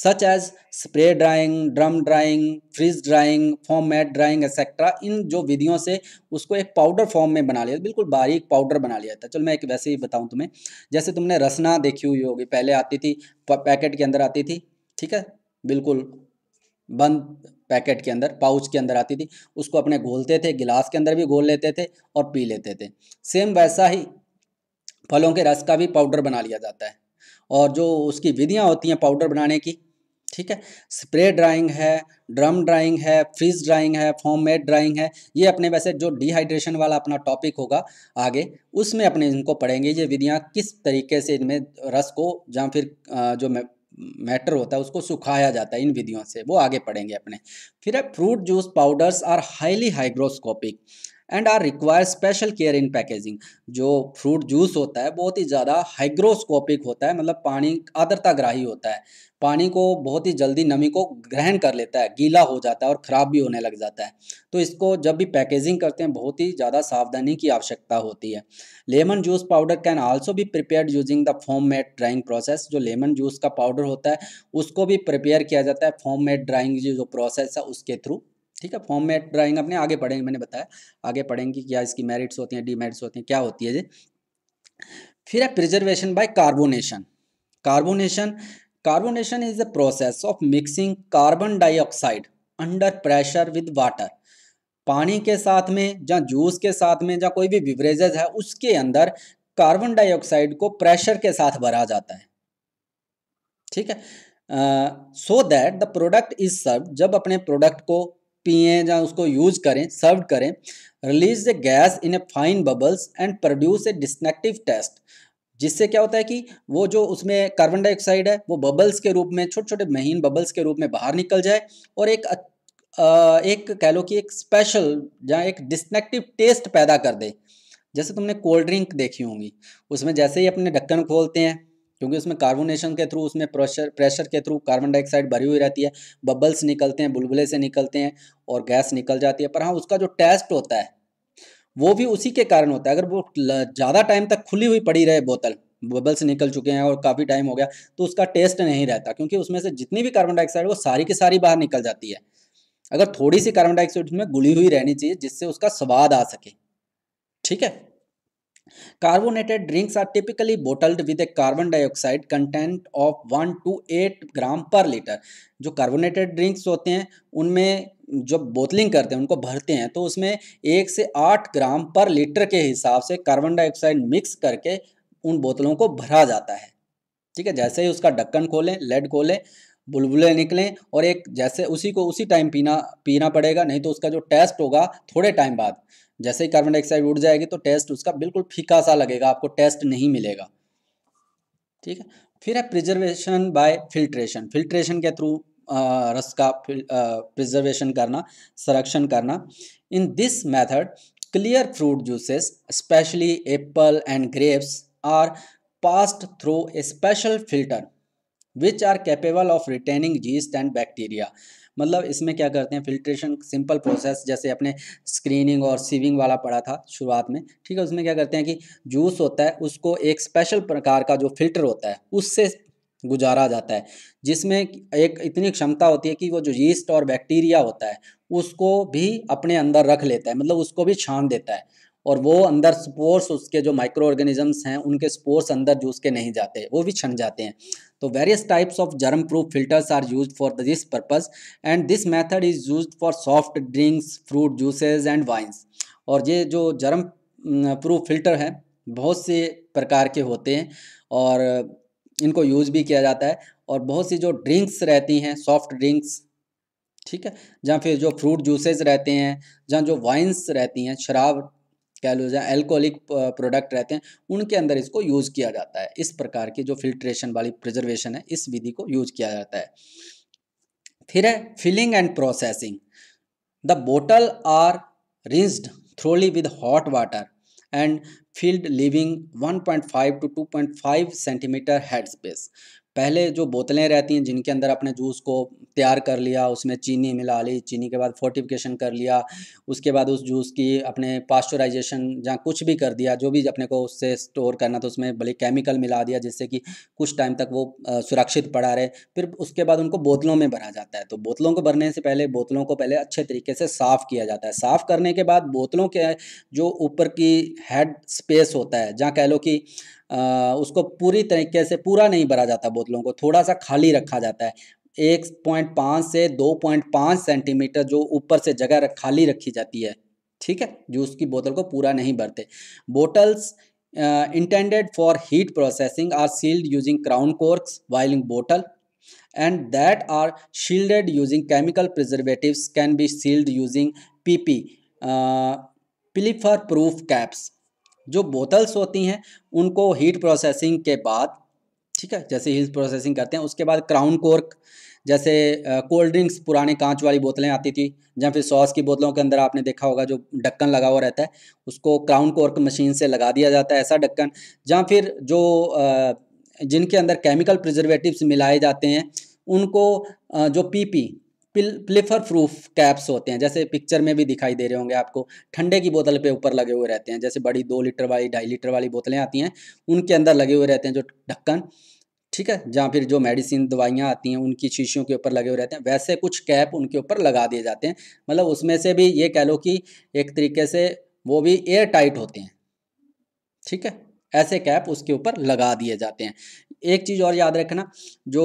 such as spray drying drum drying freeze drying foam mat drying etcetera इन जो विधियों से उसको एक पाउडर फॉर्म में बना लिया बिल्कुल बारीक पाउडर बना लिया था चलो मैं एक वैसे ही बताऊँ तुम्हें जैसे तुमने रसना देखी हुई होगी पहले आती थी पैकेट के अंदर आती थी ठीक है बिल्कुल बंद पैकेट के अंदर पाउच के अंदर आती थी उसको अपने घोलते थे गिलास के अंदर भी घोल लेते थे और पी लेते थे सेम वैसा ही फलों के रस का भी पाउडर बना लिया जाता है और जो उसकी विधियाँ होती हैं पाउडर बनाने की ठीक है स्प्रे ड्राइंग है ड्रम ड्राइंग है फ्रीज ड्राइंग है फॉर्म मेड ड्राइंग है ये अपने वैसे जो डिहाइड्रेशन वाला अपना टॉपिक होगा आगे उसमें अपने इनको पढ़ेंगे ये विधियाँ किस तरीके से इनमें रस को या फिर जो मैटर होता है उसको सुखाया जाता है इन विधियों से वो आगे पढ़ेंगे अपने फिर है fruit juice powders are highly hygroscopic and are require special care in packaging जो फ्रूट जूस होता है बहुत ही ज़्यादा हाइग्रोस्कोपिक होता है मतलब पानी ग्राही होता है पानी को बहुत ही जल्दी नमी को ग्रहण कर लेता है गीला हो जाता है और ख़राब भी होने लग जाता है तो इसको जब भी पैकेजिंग करते हैं बहुत ही ज़्यादा सावधानी की आवश्यकता होती है lemon juice powder can also भी prepare using the foam mat drying process जो लेमन जूस का पाउडर होता है उसको भी प्रिपेयर किया जाता है फॉर्म मेड ड्राइंग जो प्रोसेस है उसके थ्रू ठीक है फॉर्म मेड ड्राइंग अपने आगे पढ़ेंगे मैंने बताया आगे पढ़ेंगे क्या इसकी मेरिट्स होती हैं डीमेरिट्स होती हैं क्या होती है जी फिर है preservation by carbonation carbonation carbonation is the process of mixing carbon dioxide under pressure with water पानी के साथ में या जूस के साथ में या कोई भी बिवरेजेज है उसके अंदर कार्बन डाइऑक्साइड को प्रेशर के साथ भरा जाता है ठीक है so that the product is serve जब अपने प्रोडक्ट को पिए या उसको यूज करें सर्व करें release the gas in a fine bubbles and produce a distinctive taste जिससे क्या होता है कि वो जो उसमें कार्बन डाइऑक्साइड है वो बबल्स के रूप में छोटे छोटे महीन बबल्स के रूप में बाहर निकल जाए और एक एक कह लो कि एक स्पेशल जहाँ एक डिस्नेक्टिव टेस्ट पैदा कर दे जैसे तुमने कोल्ड ड्रिंक देखी होंगी उसमें जैसे ही अपने ढक्कन खोलते हैं क्योंकि उसमें कार्बोनेशन के थ्रू उसमें प्रेशर प्रेशर के थ्रू कार्बन डाइऑक्साइड भरी हुई रहती है बबल्स निकलते हैं बुलबुले से निकलते हैं और गैस निकल जाती है पर हाँ उसका जो टेस्ट होता है वो भी उसी के कारण होता है अगर वो ज़्यादा टाइम तक खुली हुई पड़ी रहे बोतल बबल्स निकल चुके हैं और काफ़ी टाइम हो गया तो उसका टेस्ट नहीं रहता क्योंकि उसमें से जितनी भी कार्बन डाइऑक्साइड वो सारी की सारी बाहर निकल जाती है अगर थोड़ी सी कार्बन डाइऑक्साइड उसमें गुली हुई रहनी चाहिए जिससे उसका स्वाद आ सके ठीक है carbonated drinks are typically bottled with a carbon dioxide content of one to eight gram per litre जो कार्बोनेटेड ड्रिंक्स होते हैं उनमें जब बोतलिंग करते हैं उनको भरते हैं तो उसमें एक से आठ ग्राम पर लीटर के हिसाब से कार्बन डाइऑक्साइड मिक्स करके उन बोतलों को भरा जाता है ठीक है जैसे ही उसका ढक्कन खोलें लेड खोलें बुलबुले निकलें और एक जैसे उसी को उसी टाइम पीना पीना पड़ेगा नहीं तो उसका जो टेस्ट होगा थोड़े टाइम बाद जैसे ही कार्बन डाइऑक्साइड उड़ जाएगी तो टेस्ट उसका बिल्कुल फीका सा लगेगा आपको टेस्ट नहीं मिलेगा ठीक है फिर है प्रिजर्वेशन बाय फिल्ट्रेशन फिल्ट्रेशन के थ्रू रस का प्रिजर्वेशन करना संरक्षण करना in this method clear fruit juices specially apple and grapes are passed through a special filter which are capable of retaining yeast and bacteria मतलब इसमें क्या करते हैं फिल्ट्रेशन सिंपल प्रोसेस जैसे अपने स्क्रीनिंग और सीविंग वाला पड़ा था शुरुआत में ठीक है उसमें क्या करते हैं कि जूस होता है उसको एक स्पेशल प्रकार का जो फिल्टर होता है उससे गुजारा जाता है जिसमें एक इतनी क्षमता होती है कि वो जो यीस्ट और बैक्टीरिया होता है उसको भी अपने अंदर रख लेता है मतलब उसको भी छान देता है और वो अंदर स्पोर्स उसके जो माइक्रो ऑर्गेनिजम्स हैं उनके स्पोर्स अंदर जूस के नहीं जाते वो भी छन जाते हैं तो various types of germ proof filters are use for this purpose and this method is use for soft drinks fruit juices and wines और ये जो जर्म प्रूफ फिल्टर हैं बहुत से प्रकार के होते हैं और इनको यूज़ भी किया जाता है और बहुत सी जो ड्रिंक्स रहती हैं सॉफ्ट ड्रिंक्स ठीक है जहाँ फिर जो फ्रूट जूसेस रहते हैं जहाँ जो वाइन्स रहती हैं शराब कह लो जहाँ एल्कोहलिक प्रोडक्ट रहते हैं उनके अंदर इसको यूज़ किया जाता है इस प्रकार की जो फिल्ट्रेशन वाली प्रिजर्वेशन है इस विधि को यूज किया जाता है फिर है filling and processing the bottle are rinsed thoroughly with hot water and field leaving 1.5 to 2.5 centimeter headspace पहले जो बोतलें रहती हैं जिनके अंदर अपने जूस को तैयार कर लिया उसमें चीनी मिला ली चीनी के बाद फोर्टिफिकेशन कर लिया उसके बाद उस जूस की अपने पास्चराइजेशन जहाँ कुछ भी कर दिया जो भी अपने को उससे स्टोर करना था उसमें भले केमिकल मिला दिया जिससे कि कुछ टाइम तक वो सुरक्षित पड़ा रहे फिर उसके बाद उनको बोतलों में भरा जाता है तो बोतलों को भरने से पहले बोतलों को पहले अच्छे तरीके से साफ़ किया जाता है साफ़ करने के बाद बोतलों के जो ऊपर की हेड स्पेस होता है जहाँ कह लो कि आ, उसको पूरी तरीके से पूरा नहीं भरा जाता बोतलों को थोड़ा सा खाली रखा जाता है एक पॉइंट पाँच से दो पॉइंट पाँच सेंटीमीटर जो ऊपर से जगह खाली रखी जाती है ठीक है जूस की बोतल को पूरा नहीं भरते bottles intended for heat processing are sealed using crown corks वाइलिंग bottle and that are shielded using chemical preservatives can be sealed using P P pilfer proof caps जो बोतल्स होती हैं उनको हीट प्रोसेसिंग के बाद ठीक है जैसे हीट प्रोसेसिंग करते हैं उसके बाद क्राउन कोर्क जैसे कोल्ड ड्रिंक्स पुराने कांच वाली बोतलें आती थी या फिर सॉस की बोतलों के अंदर आपने देखा होगा जो ढक्कन लगा हुआ रहता है उसको क्राउन कोर्क मशीन से लगा दिया जाता है ऐसा ढक्कन या फिर जो जिनके अंदर केमिकल प्रिजर्वेटिव्स मिलाए जाते हैं उनको जो पीपी प्लिफर प्रूफ कैप्स होते हैं जैसे पिक्चर में भी दिखाई दे रहे होंगे आपको ठंडे की बोतल पे ऊपर लगे हुए रहते हैं जैसे बड़ी दो लीटर वाली ढाई लीटर वाली बोतलें आती हैं उनके अंदर लगे हुए रहते हैं जो ढक्कन ठीक है जहाँ फिर जो मेडिसिन दवाइयाँ आती हैं उनकी शीशियों के ऊपर लगे हुए रहते हैं वैसे कुछ कैप उनके ऊपर लगा दिए जाते हैं मतलब उसमें से भी ये कह लो कि एक तरीके से वो भी एयर टाइट होते हैं ठीक है ऐसे कैप उसके ऊपर लगा दिए जाते हैं एक चीज़ और याद रखना जो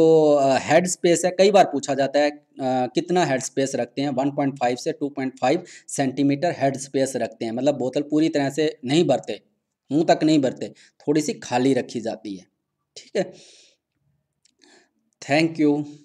हेड स्पेस है कई बार पूछा जाता है कितना हेड स्पेस रखते हैं 1.5 से 2.5 सेंटीमीटर हेड स्पेस रखते हैं मतलब बोतल पूरी तरह से नहीं भरते मुंह तक नहीं भरते थोड़ी सी खाली रखी जाती है ठीक है थैंक यू